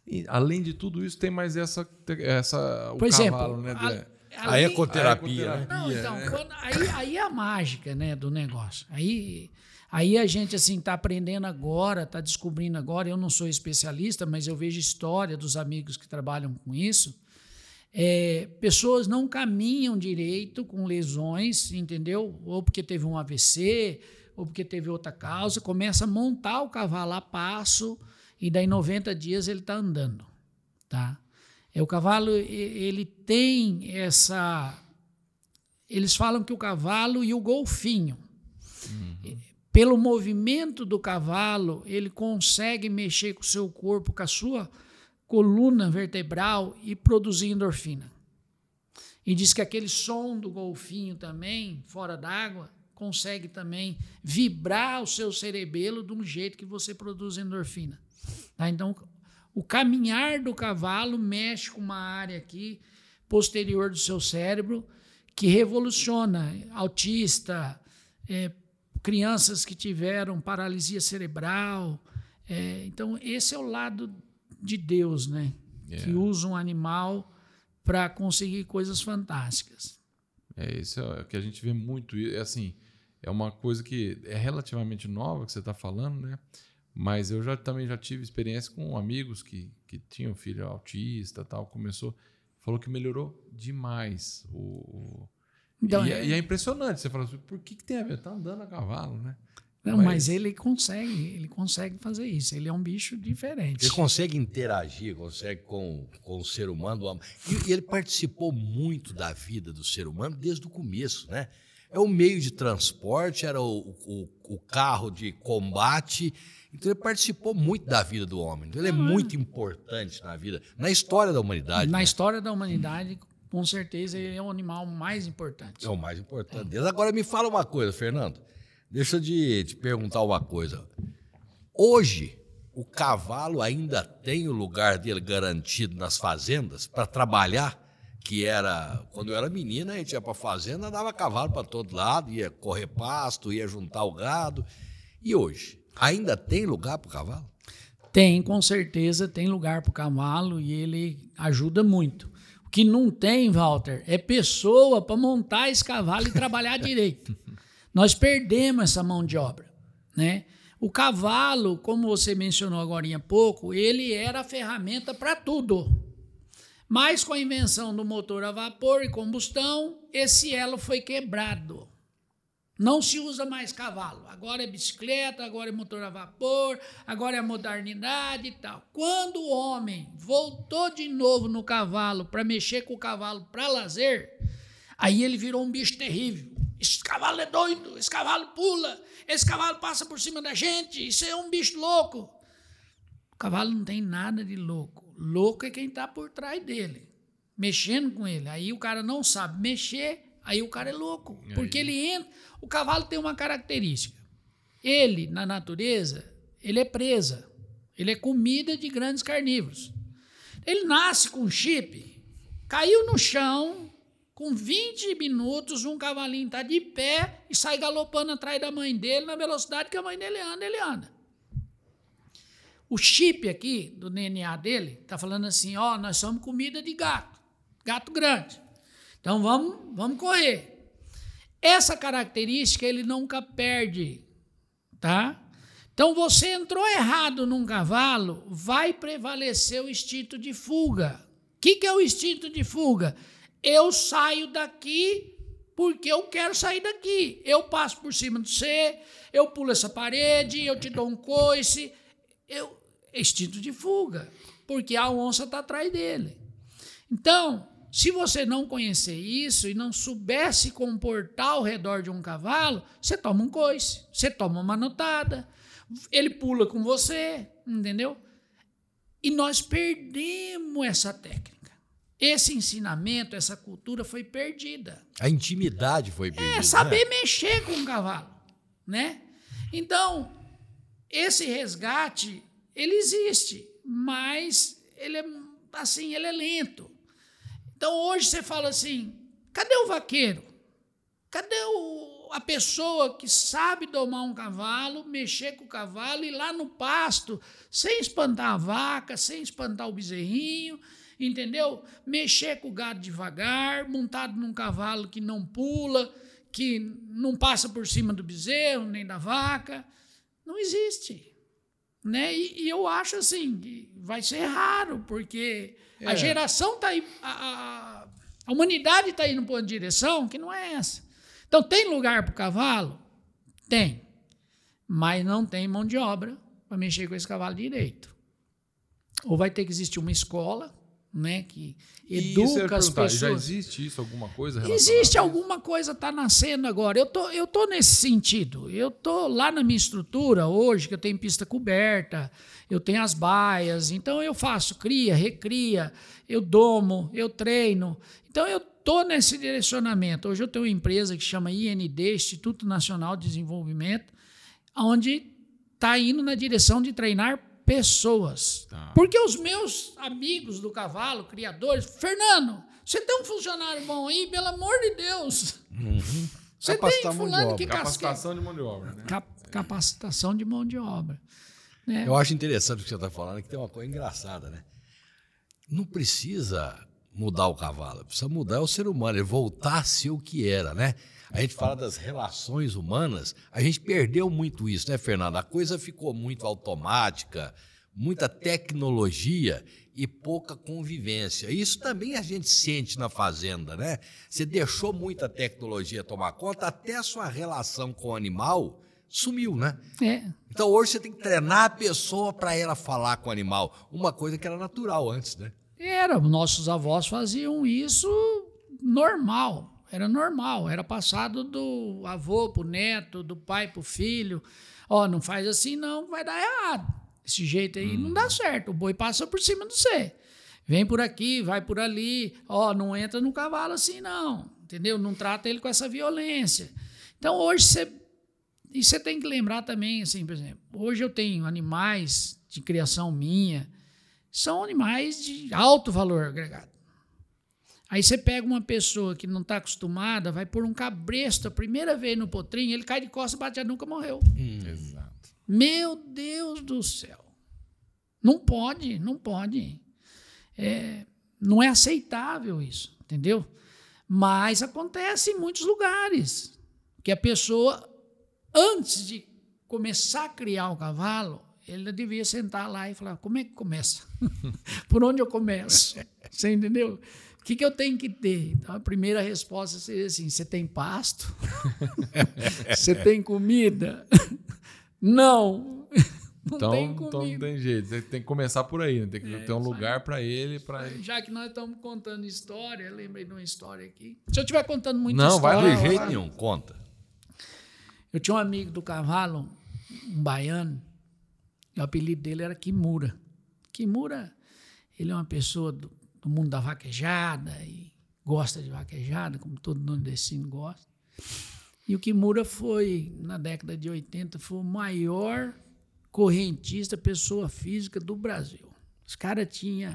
E, além de tudo isso, tem mais essa. essa o Por cavalo, exemplo, né? A, Aí, ecoterapia. É é a né? ecoterapia não, então, é. quando, aí, aí é a mágica né, do negócio. Aí, aí a gente assim está aprendendo agora, está descobrindo agora. Eu não sou especialista, mas eu vejo história dos amigos que trabalham com isso. É, pessoas não caminham direito com lesões, entendeu? Ou porque teve um AVC, ou porque teve outra causa, começa a montar o cavalo a passo e daí 90 dias ele está andando, tá? É, o cavalo, ele tem essa. Eles falam que o cavalo e o golfinho. Uhum. Pelo movimento do cavalo, ele consegue mexer com o seu corpo, com a sua coluna vertebral e produzir endorfina. E diz que aquele som do golfinho também, fora d'água, consegue também vibrar o seu cerebelo de um jeito que você produz endorfina. Tá? Então, o caminhar do cavalo mexe com uma área aqui posterior do seu cérebro que revoluciona. Autista, é, crianças que tiveram paralisia cerebral. É, então, esse é o lado de Deus, né? Yeah. É. Que usa um animal para conseguir coisas fantásticas. É isso é que a gente vê muito. É assim, é uma coisa que é relativamente nova que você está falando, né? Mas eu já também já tive experiência com amigos que, que tinham filho autista, tal, começou, falou que melhorou demais o, o então, e, é, é, e, é impressionante, você fala assim, por que, que tem a ver? Tá andando a cavalo, né? Não, mas... mas, ele consegue, ele consegue fazer isso. Ele é um bicho diferente. Ele consegue interagir, consegue com, com o ser humano. E, ele participou muito da vida do ser humano desde o começo, né? É o meio de transporte, era o, o, o carro de combate então ele participou muito da vida do homem. Então ele é, é muito importante na vida, na história da humanidade. Na né? história da humanidade, com certeza, ele é o animal mais importante. É o mais importante Agora me fala uma coisa, Fernando. Deixa eu te, te perguntar uma coisa. Hoje, o cavalo ainda tem o lugar dele garantido nas fazendas para trabalhar? que era quando eu era menina, a gente ia para a fazenda, andava cavalo para todo lado, ia correr pasto, ia juntar o gado. E hoje, Ainda tem lugar para o cavalo? Tem, com certeza tem lugar para o cavalo e ele ajuda muito. O que não tem, Walter, é pessoa para montar esse cavalo e trabalhar direito. Nós perdemos essa mão de obra, né? O cavalo, como você mencionou agora há pouco, ele era a ferramenta para tudo. Mas com a invenção do motor a vapor e combustão, esse elo foi quebrado. Não se usa mais cavalo. Agora é bicicleta, agora é motor a vapor, agora é modernidade e tal. Quando o homem voltou de novo no cavalo para mexer com o cavalo para lazer, aí ele virou um bicho terrível. Esse cavalo é doido, esse cavalo pula, esse cavalo passa por cima da gente, isso é um bicho louco. O cavalo não tem nada de louco. Louco é quem está por trás dele, mexendo com ele. Aí o cara não sabe mexer Aí o cara é louco. Aí. Porque ele entra. O cavalo tem uma característica. Ele, na natureza, ele é presa. Ele é comida de grandes carnívoros. Ele nasce com chip, caiu no chão, com 20 minutos, um cavalinho está de pé e sai galopando atrás da mãe dele na velocidade que a mãe dele anda, ele anda. O chip aqui do DNA dele está falando assim: ó, nós somos comida de gato, gato grande. Então vamos, vamos correr. Essa característica ele nunca perde, tá? Então você entrou errado num cavalo, vai prevalecer o instinto de fuga. O que, que é o instinto de fuga? Eu saio daqui porque eu quero sair daqui. Eu passo por cima de você, eu pulo essa parede, eu te dou um coice. Eu, é instinto de fuga, porque a onça está atrás dele. Então, se você não conhecer isso e não souber se comportar ao redor de um cavalo, você toma um coice, você toma uma notada, ele pula com você, entendeu? E nós perdemos essa técnica. Esse ensinamento, essa cultura foi perdida. A intimidade foi é, perdida. É, saber né? mexer com o cavalo, né? Então, esse resgate, ele existe, mas ele é assim, ele é lento. Então hoje você fala assim: cadê o vaqueiro? Cadê o, a pessoa que sabe domar um cavalo, mexer com o cavalo e lá no pasto, sem espantar a vaca, sem espantar o bezerrinho, entendeu? Mexer com o gado devagar, montado num cavalo que não pula, que não passa por cima do bezerro nem da vaca. Não existe. Né? E, e eu acho assim, vai ser raro, porque é. a geração está aí, a, a humanidade está indo para uma direção que não é essa. Então, tem lugar para o cavalo? Tem. Mas não tem mão de obra para mexer com esse cavalo direito. Ou vai ter que existir uma escola né? Que educa as pessoas. Já existe isso alguma coisa? Existe alguma coisa está nascendo agora. Eu tô eu tô nesse sentido. Eu tô lá na minha estrutura hoje que eu tenho pista coberta, eu tenho as baias, então eu faço cria, recria, eu domo, eu treino. Então eu tô nesse direcionamento. Hoje eu tenho uma empresa que chama IND, Instituto Nacional de Desenvolvimento, onde está indo na direção de treinar pessoas. Tá. Porque os meus amigos do cavalo, criadores, Fernando, você tem um funcionário bom aí, pelo amor de Deus. Uhum. Você Capacitar tem fulano que Capacitação de mão de obra. Né? Cap capacitação de mão de obra. Né? Eu acho interessante o que você está falando, que tem uma coisa engraçada, né? Não precisa mudar o cavalo, precisa mudar o ser humano, ele é voltar a ser o que era, né? a gente fala das relações humanas, a gente perdeu muito isso, né, Fernando? A coisa ficou muito automática, muita tecnologia e pouca convivência. Isso também a gente sente na fazenda, né? Você deixou muita tecnologia tomar conta, até a sua relação com o animal sumiu, né? É. Então hoje você tem que treinar a pessoa para ela falar com o animal, uma coisa que era natural antes, né? Era, nossos avós faziam isso normal. Era normal, era passado do avô para o neto, do pai para o filho. Ó, oh, não faz assim não, vai dar errado. Esse jeito aí hum. não dá hum. certo. O boi passa por cima do você. Vem por aqui, vai por ali. Ó, oh, não entra no cavalo assim não, entendeu? Não trata ele com essa violência. Então hoje você e você tem que lembrar também, assim, por exemplo, hoje eu tenho animais de criação minha, são animais de alto valor agregado. Aí você pega uma pessoa que não está acostumada, vai por um cabresto a primeira vez no potrinho, ele cai de costas, bate a nuca, morreu. Hum. Exato. Meu Deus do céu. Não pode, não pode. É, não é aceitável isso, entendeu? Mas acontece em muitos lugares que a pessoa, antes de começar a criar o cavalo, ele devia sentar lá e falar: como é que começa? por onde eu começo? Você entendeu? O que, que eu tenho que ter? Então, a primeira resposta seria assim: você tem pasto? você tem comida? não. Não então, tem então não tem jeito. Você tem que começar por aí, né? tem que é, ter um lugar para ele, para Já que nós estamos contando história, lembrei de uma história aqui. Se eu estiver contando muita não, história, vai de jeito nenhum, conta. Eu tinha um amigo do cavalo, um baiano, e o apelido dele era Kimura. Kimura, ele é uma pessoa do, do mundo da vaquejada e gosta de vaquejada, como todo nordestino gosta. E o Kimura foi, na década de 80, foi o maior correntista, pessoa física do Brasil. Os caras tinham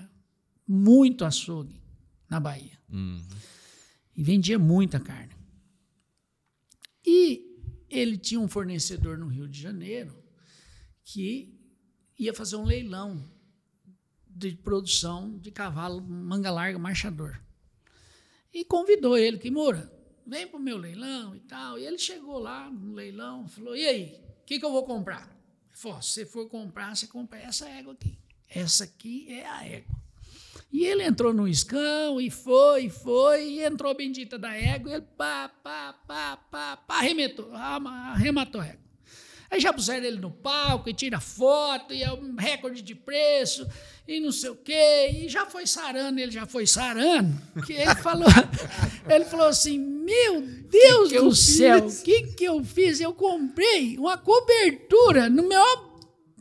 muito açougue na Bahia. Uhum. E vendia muita carne. E ele tinha um fornecedor no Rio de Janeiro que ia fazer um leilão de produção de cavalo manga larga, marchador. E convidou ele, Kimura, vem para o meu leilão e tal. E ele chegou lá no leilão, falou, e aí, o que, que eu vou comprar? Ele falou, se você for comprar, você compra essa égua aqui. Essa aqui é a égua. E ele entrou no escão e foi, e foi, e entrou a bendita da égua, e ele pá, pá, pá, pá, pá, arrematou, arrematou a égua. Aí já puseram ele no palco e tira foto, e é um recorde de preço, e não sei o quê. E já foi sarando, ele já foi sarando. Que ele falou, ele falou assim: Meu Deus que que do céu, o que, que eu fiz? Eu comprei uma cobertura no meu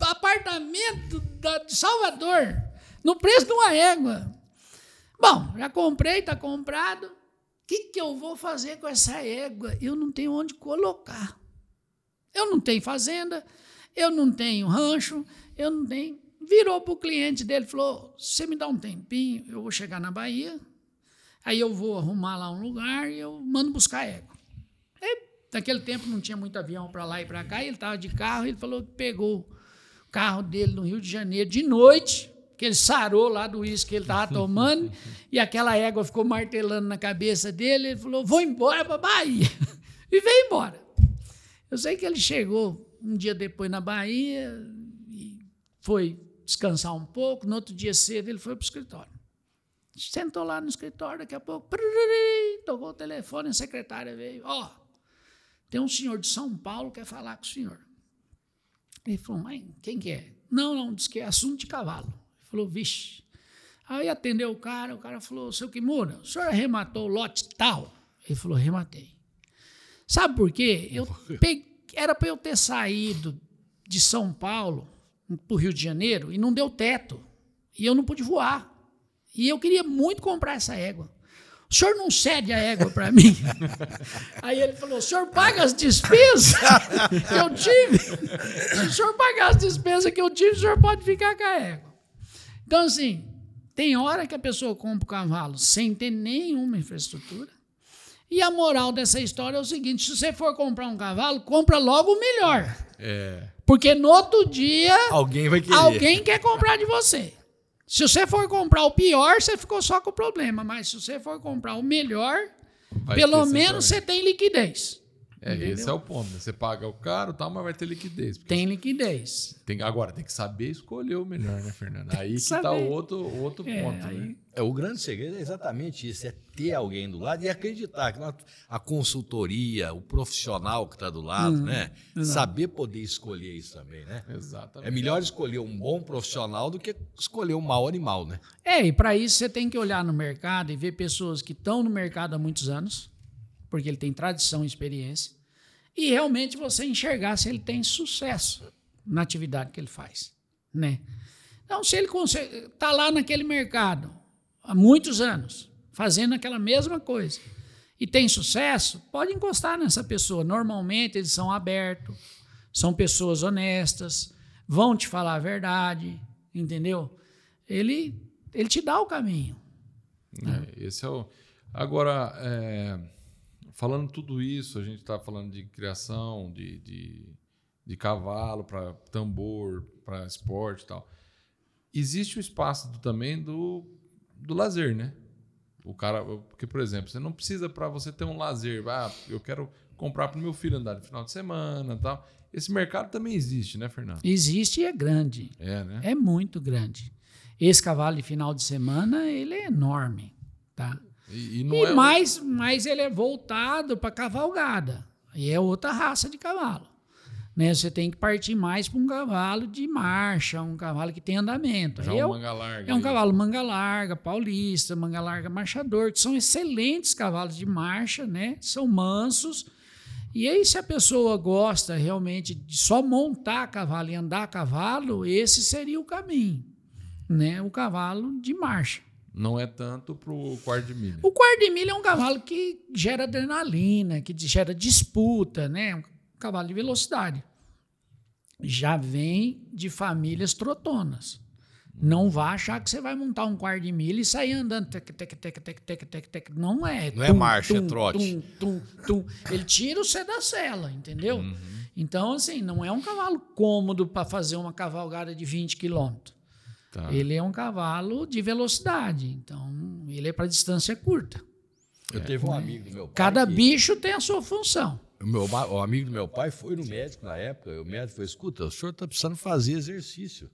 apartamento da, de Salvador, no preço de uma égua. Bom, já comprei, está comprado. O que, que eu vou fazer com essa égua? Eu não tenho onde colocar. Eu não tenho fazenda, eu não tenho rancho, eu não tenho. Virou para o cliente dele falou: você me dá um tempinho, eu vou chegar na Bahia, aí eu vou arrumar lá um lugar e eu mando buscar a égua. naquele tempo não tinha muito avião para lá e para cá, e ele estava de carro, ele falou que pegou o carro dele no Rio de Janeiro de noite, que ele sarou lá do uísque que ele estava tomando, e aquela égua ficou martelando na cabeça dele, ele falou, vou embora para Bahia. E veio embora. Eu sei que ele chegou um dia depois na Bahia e foi descansar um pouco. No outro dia cedo, ele foi para o escritório. Sentou lá no escritório, daqui a pouco, tocou o telefone, a secretária veio. Ó, oh, tem um senhor de São Paulo que quer falar com o senhor. Ele falou, mãe, quem que é? Não, não, disse que é assunto de cavalo. Ele falou, vixe. Aí atendeu o cara, o cara falou, seu Kimura, o senhor arrematou o lote tal? Ele falou, rematei. Sabe por quê? Eu peguei, era para eu ter saído de São Paulo para o Rio de Janeiro e não deu teto. E eu não pude voar. E eu queria muito comprar essa égua. O senhor não cede a égua para mim? Aí ele falou: o senhor paga as despesas que eu tive? Se o senhor pagar as despesas que eu tive, o senhor pode ficar com a égua. Então, assim, tem hora que a pessoa compra o cavalo sem ter nenhuma infraestrutura, e a moral dessa história é o seguinte: se você for comprar um cavalo, compra logo o melhor. É. Porque no outro dia. Alguém vai querer. Alguém quer comprar de você. Se você for comprar o pior, você ficou só com o problema. Mas se você for comprar o melhor, vai pelo menos você tem liquidez. É, entendeu? esse é o ponto. Né? Você paga o caro tal, mas vai ter liquidez. Tem liquidez. Tem, agora, tem que saber escolher o melhor, né, Fernando? Aí que, está o outro, o outro é, ponto, aí... né? É, o grande segredo é exatamente isso: é ter alguém do lado e acreditar que a consultoria, o profissional que está do lado, uhum, né? Exatamente. Saber poder escolher isso também, né? Exatamente. É melhor escolher um bom profissional do que escolher um mau animal, né? É, e para isso você tem que olhar no mercado e ver pessoas que estão no mercado há muitos anos, porque ele tem tradição e experiência e realmente você enxergar se ele tem sucesso na atividade que ele faz, né? Então, se ele está lá naquele mercado há muitos anos, fazendo aquela mesma coisa, e tem sucesso, pode encostar nessa pessoa. Normalmente eles são abertos, são pessoas honestas, vão te falar a verdade, entendeu? Ele, ele te dá o caminho. Né? É, né? Esse é o. Agora, é falando tudo isso, a gente está falando de criação, de, de, de cavalo para tambor, para esporte e tal. Existe o espaço do, também do, do lazer, né? O cara, porque por exemplo, você não precisa para você ter um lazer, ah, eu quero comprar para o meu filho andar no final de semana, tal. Esse mercado também existe, né, Fernando? Existe e é grande. É, né? É muito grande. Esse cavalo de final de semana, ele é enorme, tá? E, e, e é... mais, ele é voltado para cavalgada. E é outra raça de cavalo. Né? Você tem que partir mais para um cavalo de marcha, um cavalo que tem andamento. Já é um manga larga. É um aí. cavalo manga larga, paulista, manga larga, marchador, que são excelentes cavalos de marcha, né? São mansos. E aí, se a pessoa gosta realmente de só montar cavalo e andar a cavalo, esse seria o caminho, né? O cavalo de marcha. Não é tanto para o quarto de milha. O quarto de milha é um cavalo que gera adrenalina, que gera disputa, né? É um cavalo de velocidade. Já vem de famílias trotonas. Não vá achar que você vai montar um quarto de milha e sair andando. Tec, tec, tec, tec, tec, tec, tec. Não é. Não é tum, é marcha, tum, é trote. Tum, tum, Ele tira você da cela, entendeu? Uhum. Então, assim, não é um cavalo cômodo para fazer uma cavalgada de 20 quilômetros. Tá. Ele é um cavalo de velocidade, então ele é para distância curta. Eu é. teve um né? amigo do meu pai. Cada que... bicho tem a sua função. O, meu, o amigo do meu pai foi no médico na época. O médico falou: escuta, o senhor está precisando fazer exercício.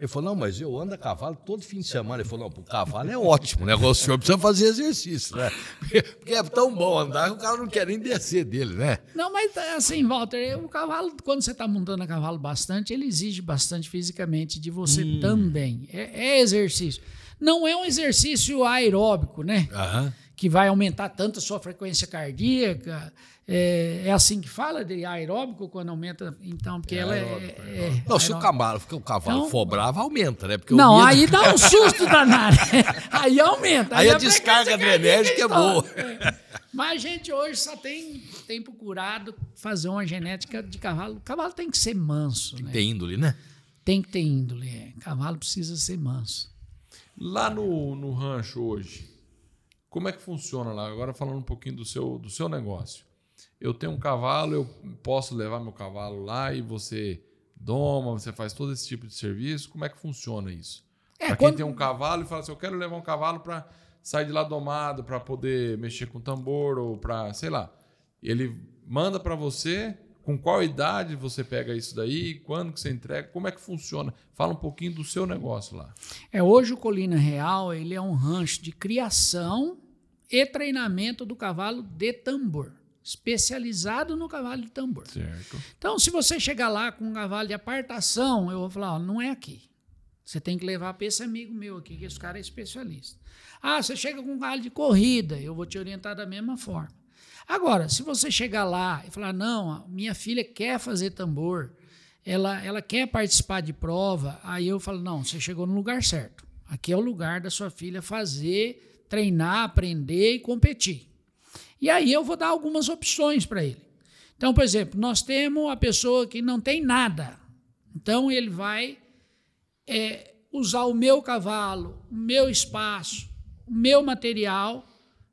Ele falou, não, mas eu ando a cavalo todo fim de semana. Ele falou, não, o cavalo é ótimo, né? o senhor precisa fazer exercício, né? Porque é tão bom andar que o cara não quer nem descer dele, né? Não, mas assim, Walter, o cavalo, quando você está montando a cavalo bastante, ele exige bastante fisicamente de você hum. também. É, é, exercício. Não é um exercício aeróbico, né? Aham que vai aumentar tanto a sua frequência cardíaca. É, é assim que fala de aeróbico quando aumenta, então, porque é ela é, aeróbico, é, é, aeróbico. Não, se o cavalo, o cavalo então, for bravo, aumenta, né? Porque não, aí dá um susto danado. aí aumenta. Aí, aí a, a descarga adrenérgica é então, boa. É. Mas a gente hoje só tem, tem procurado fazer uma genética de cavalo. O cavalo tem que ser manso. Tem que né? ter índole, né? Tem que ter índole, é. Cavalo precisa ser manso. Lá no, no rancho hoje, como é que funciona lá? Agora falando um pouquinho do seu, do seu negócio. Eu tenho um cavalo, eu posso levar meu cavalo lá e você doma, você faz todo esse tipo de serviço. Como é que funciona isso? É, para quem quando... tem um cavalo e fala assim, eu quero levar um cavalo para sair de lá domado, para poder mexer com tambor ou para, sei lá. Ele manda para você com qual idade você pega isso daí, quando que você entrega, como é que funciona? Fala um pouquinho do seu negócio lá. É, hoje o Colina Real, ele é um rancho de criação e treinamento do cavalo de tambor, especializado no cavalo de tambor. Certo. Então, se você chegar lá com um cavalo de apartação, eu vou falar, ó, não é aqui. Você tem que levar para esse amigo meu aqui, que esse cara é especialista. Ah, você chega com um cavalo de corrida, eu vou te orientar da mesma forma. Agora, se você chegar lá e falar, não, minha filha quer fazer tambor, ela, ela quer participar de prova, aí eu falo, não, você chegou no lugar certo. Aqui é o lugar da sua filha fazer, treinar, aprender e competir. E aí eu vou dar algumas opções para ele. Então, por exemplo, nós temos a pessoa que não tem nada. Então ele vai é, usar o meu cavalo, o meu espaço, o meu material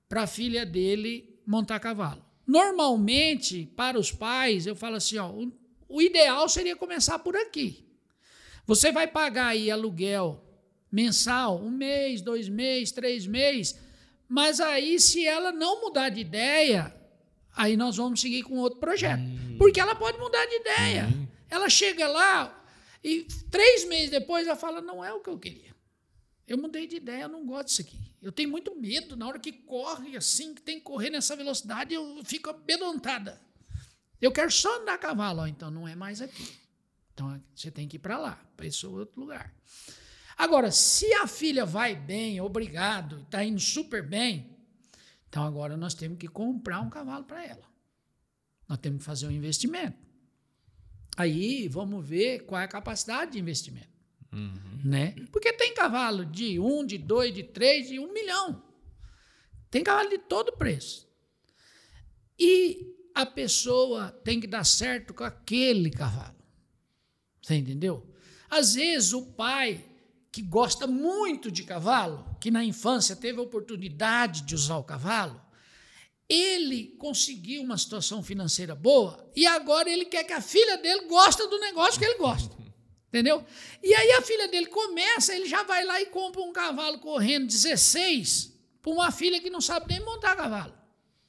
para a filha dele montar cavalo. Normalmente, para os pais, eu falo assim: ó, o, o ideal seria começar por aqui. Você vai pagar aí aluguel mensal, um mês, dois meses, três meses, mas aí, se ela não mudar de ideia, aí nós vamos seguir com outro projeto. Hum. Porque ela pode mudar de ideia. Hum. Ela chega lá e três meses depois ela fala: não é o que eu queria. Eu mudei de ideia, eu não gosto disso aqui. Eu tenho muito medo na hora que corre assim, que tem que correr nessa velocidade, eu fico abedontada. Eu quero só andar a cavalo, ó, então não é mais aqui. Então você tem que ir para lá, para esse outro lugar. Agora, se a filha vai bem, obrigado, está indo super bem, então agora nós temos que comprar um cavalo para ela. Nós temos que fazer um investimento. Aí vamos ver qual é a capacidade de investimento. Uhum. Né? Porque tem cavalo de um, de dois, de três, de um milhão. Tem cavalo de todo preço. E a pessoa tem que dar certo com aquele cavalo. Você entendeu? Às vezes o pai que gosta muito de cavalo, que na infância teve a oportunidade de usar o cavalo, ele conseguiu uma situação financeira boa e agora ele quer que a filha dele goste do negócio que ele gosta. Entendeu? E aí a filha dele começa, ele já vai lá e compra um cavalo correndo 16 para uma filha que não sabe nem montar cavalo.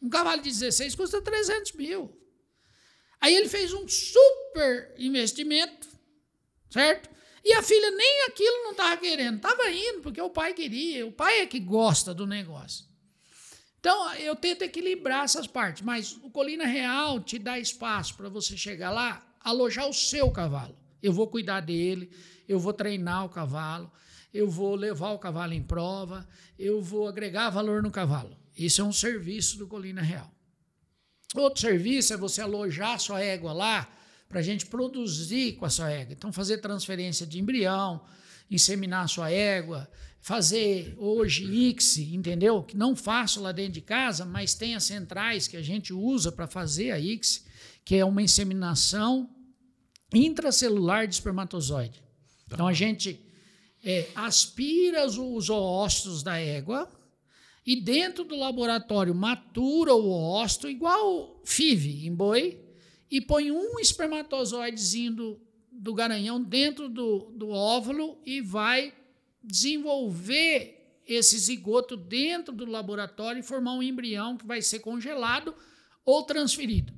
Um cavalo de 16 custa 300 mil. Aí ele fez um super investimento, certo? E a filha nem aquilo não estava querendo, estava indo, porque o pai queria, o pai é que gosta do negócio. Então, eu tento equilibrar essas partes, mas o Colina Real te dá espaço para você chegar lá, alojar o seu cavalo. Eu vou cuidar dele, eu vou treinar o cavalo, eu vou levar o cavalo em prova, eu vou agregar valor no cavalo. Isso é um serviço do Colina Real. Outro serviço é você alojar a sua égua lá para a gente produzir com a sua égua. Então, fazer transferência de embrião, inseminar a sua égua, fazer hoje x, entendeu? Que não faço lá dentro de casa, mas tem as centrais que a gente usa para fazer a x, que é uma inseminação intracelular de espermatozoide. Tá. Então a gente é, aspira os, os oócitos da égua e dentro do laboratório matura o oócito igual FIV em boi e põe um espermatozoidezinho do, do garanhão dentro do, do óvulo e vai desenvolver esse zigoto dentro do laboratório e formar um embrião que vai ser congelado ou transferido.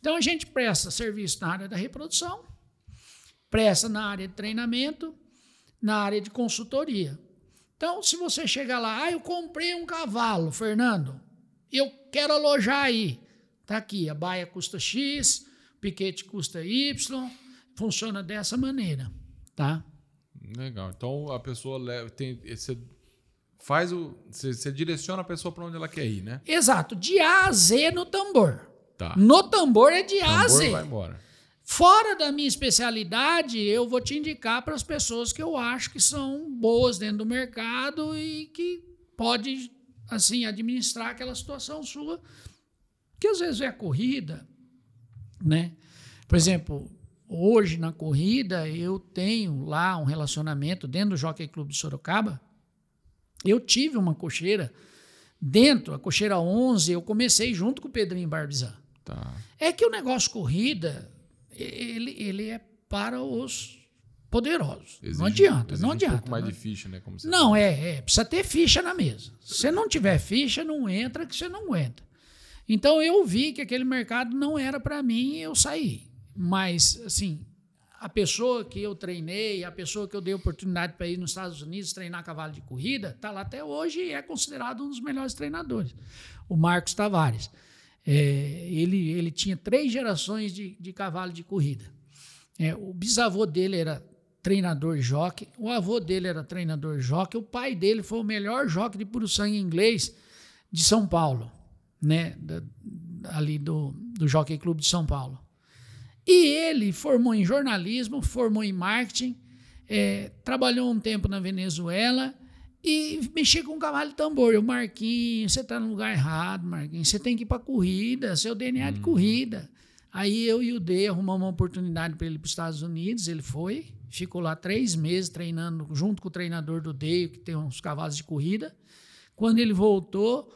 Então a gente presta serviço na área da reprodução, presta na área de treinamento, na área de consultoria. Então, se você chegar lá, ah, eu comprei um cavalo, Fernando, eu quero alojar aí. Tá aqui, a baia custa X, o piquete custa Y, funciona dessa maneira, tá? Legal. Então a pessoa leva, tem, você faz o, você, você direciona a pessoa para onde ela quer ir, né? Exato, de A a Z no tambor. Tá. No tambor é de Aze. Fora da minha especialidade, eu vou te indicar para as pessoas que eu acho que são boas dentro do mercado e que pode assim administrar aquela situação sua, que às vezes é a corrida, né? Por tá. exemplo, hoje na corrida eu tenho lá um relacionamento dentro do Jockey Clube de Sorocaba. Eu tive uma cocheira dentro, a cocheira 11, eu comecei junto com o Pedrinho Barbizan. Tá. É que o negócio corrida, ele, ele é para os poderosos. Exige, não adianta, não adianta. Um pouco mais difícil, né? de ficha, né? Como não, é, é, precisa ter ficha na mesa. Se não tiver ficha, não entra que você não aguenta. Então eu vi que aquele mercado não era para mim e eu saí. Mas, assim, a pessoa que eu treinei, a pessoa que eu dei oportunidade para ir nos Estados Unidos treinar cavalo de corrida, está lá até hoje e é considerado um dos melhores treinadores, o Marcos Tavares. É, ele, ele tinha três gerações de, de cavalo de corrida. É, o bisavô dele era treinador jockey, o avô dele era treinador jockey, o pai dele foi o melhor jockey de puro sangue inglês de São Paulo, né? Da, ali do, do Jockey Clube de São Paulo. E ele formou em jornalismo, formou em marketing, é, trabalhou um tempo na Venezuela e mexer com o cavalo tambor. Eu, Marquinhos, você está no lugar errado, Marquinhos. Você tem que ir para corrida, seu DNA hum. de uhum. corrida. Aí eu e o D arrumamos uma oportunidade para ele para os Estados Unidos. Ele foi, ficou lá três meses treinando junto com o treinador do D, que tem uns cavalos de corrida. Quando ele voltou,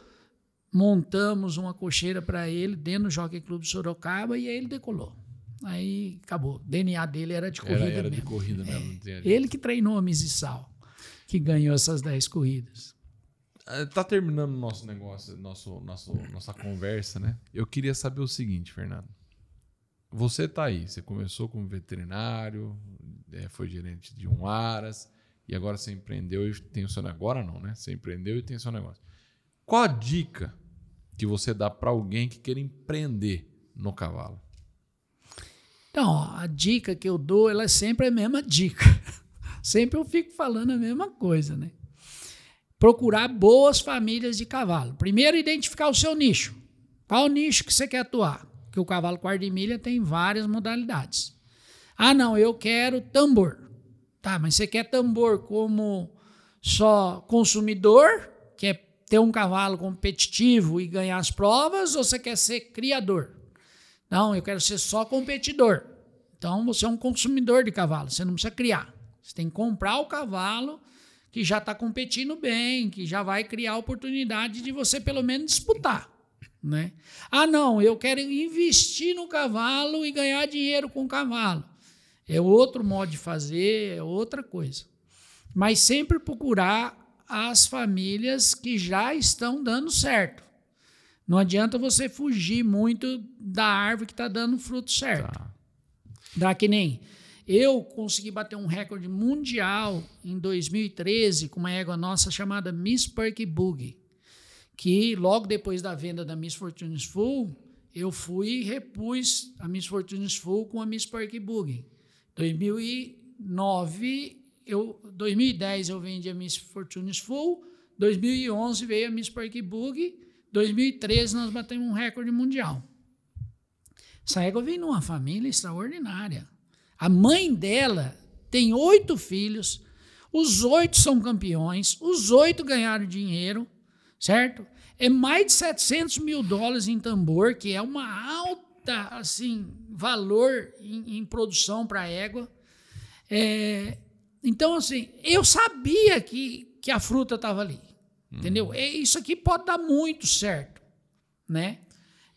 montamos uma cocheira para ele dentro do Jockey Clube Sorocaba e aí ele decolou. Aí acabou. O DNA dele era de corrida era, era mesmo. de corrida mesmo. É. Ele que treinou a Misissal que ganhou essas 10 corridas. É, tá terminando nosso negócio, nosso, nosso, nossa conversa, né? Eu queria saber o seguinte, Fernando. Você tá aí, você começou como veterinário, é, foi gerente de um Aras, e agora você empreendeu e tem o seu negócio. Agora não, né? Você empreendeu e tem o seu negócio. Qual a dica que você dá para alguém que quer empreender no cavalo? Então, a dica que eu dou, ela é sempre a mesma dica. Sempre eu fico falando a mesma coisa, né? Procurar boas famílias de cavalo. Primeiro, identificar o seu nicho. Qual nicho que você quer atuar? Porque o cavalo quarta e milha tem várias modalidades. Ah, não, eu quero tambor. Tá, mas você quer tambor como só consumidor, que é ter um cavalo competitivo e ganhar as provas, ou você quer ser criador? Não, eu quero ser só competidor. Então você é um consumidor de cavalo, você não precisa criar. Você tem que comprar o cavalo que já está competindo bem, que já vai criar oportunidade de você pelo menos disputar. Né? Ah, não, eu quero investir no cavalo e ganhar dinheiro com o cavalo. É outro modo de fazer, é outra coisa. Mas sempre procurar as famílias que já estão dando certo. Não adianta você fugir muito da árvore que está dando fruto certo. Tá. Dá que nem eu consegui bater um recorde mundial em 2013 com uma égua nossa chamada Miss Perky Boogie, que logo depois da venda da Miss Fortunes Full, eu fui e repus a Miss Fortunes Full com a Miss Perky Boogie. 2009, eu, 2010 eu vendi a Miss Fortunes Full, 2011 veio a Miss Perky Boogie, 2013 nós batemos um recorde mundial. Essa égua de numa família extraordinária. A mãe dela tem oito filhos, os oito são campeões, os oito ganharam dinheiro, certo? É mais de 700 mil dólares em tambor, que é uma alta, assim, valor em, em produção para a égua. É, então, assim, eu sabia que, que a fruta estava ali, hum. entendeu? É, isso aqui pode dar muito certo, né?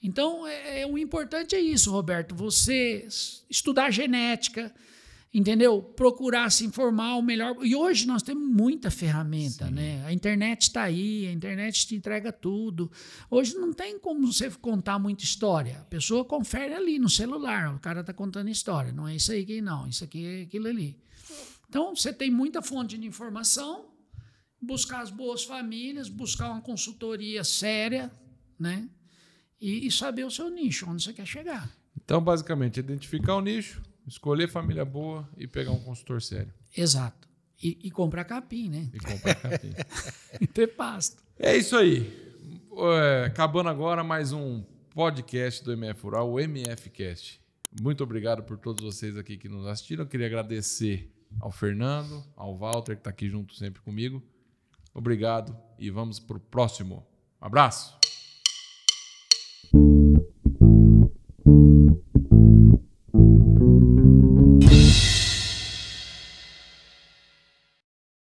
Então, é, é, o importante é isso, Roberto, você estudar genética, entendeu? Procurar se informar o melhor. E hoje nós temos muita ferramenta, Sim. né? A internet está aí, a internet te entrega tudo. Hoje não tem como você contar muita história. A pessoa confere ali no celular, o cara está contando história. Não é isso aí que não, isso aqui é aquilo ali. Então, você tem muita fonte de informação, buscar as boas famílias, buscar uma consultoria séria, né? e, e saber o seu nicho, onde você quer chegar. Então, basicamente, identificar o nicho, escolher família boa e pegar um consultor sério. Exato. E, e comprar capim, né? E comprar capim. e ter pasto. É isso aí. É, acabando agora mais um podcast do MF Rural, o MFcast. Muito obrigado por todos vocês aqui que nos assistiram. Eu queria agradecer ao Fernando, ao Walter, que está aqui junto sempre comigo. Obrigado e vamos para o próximo. Um abraço! Thank you.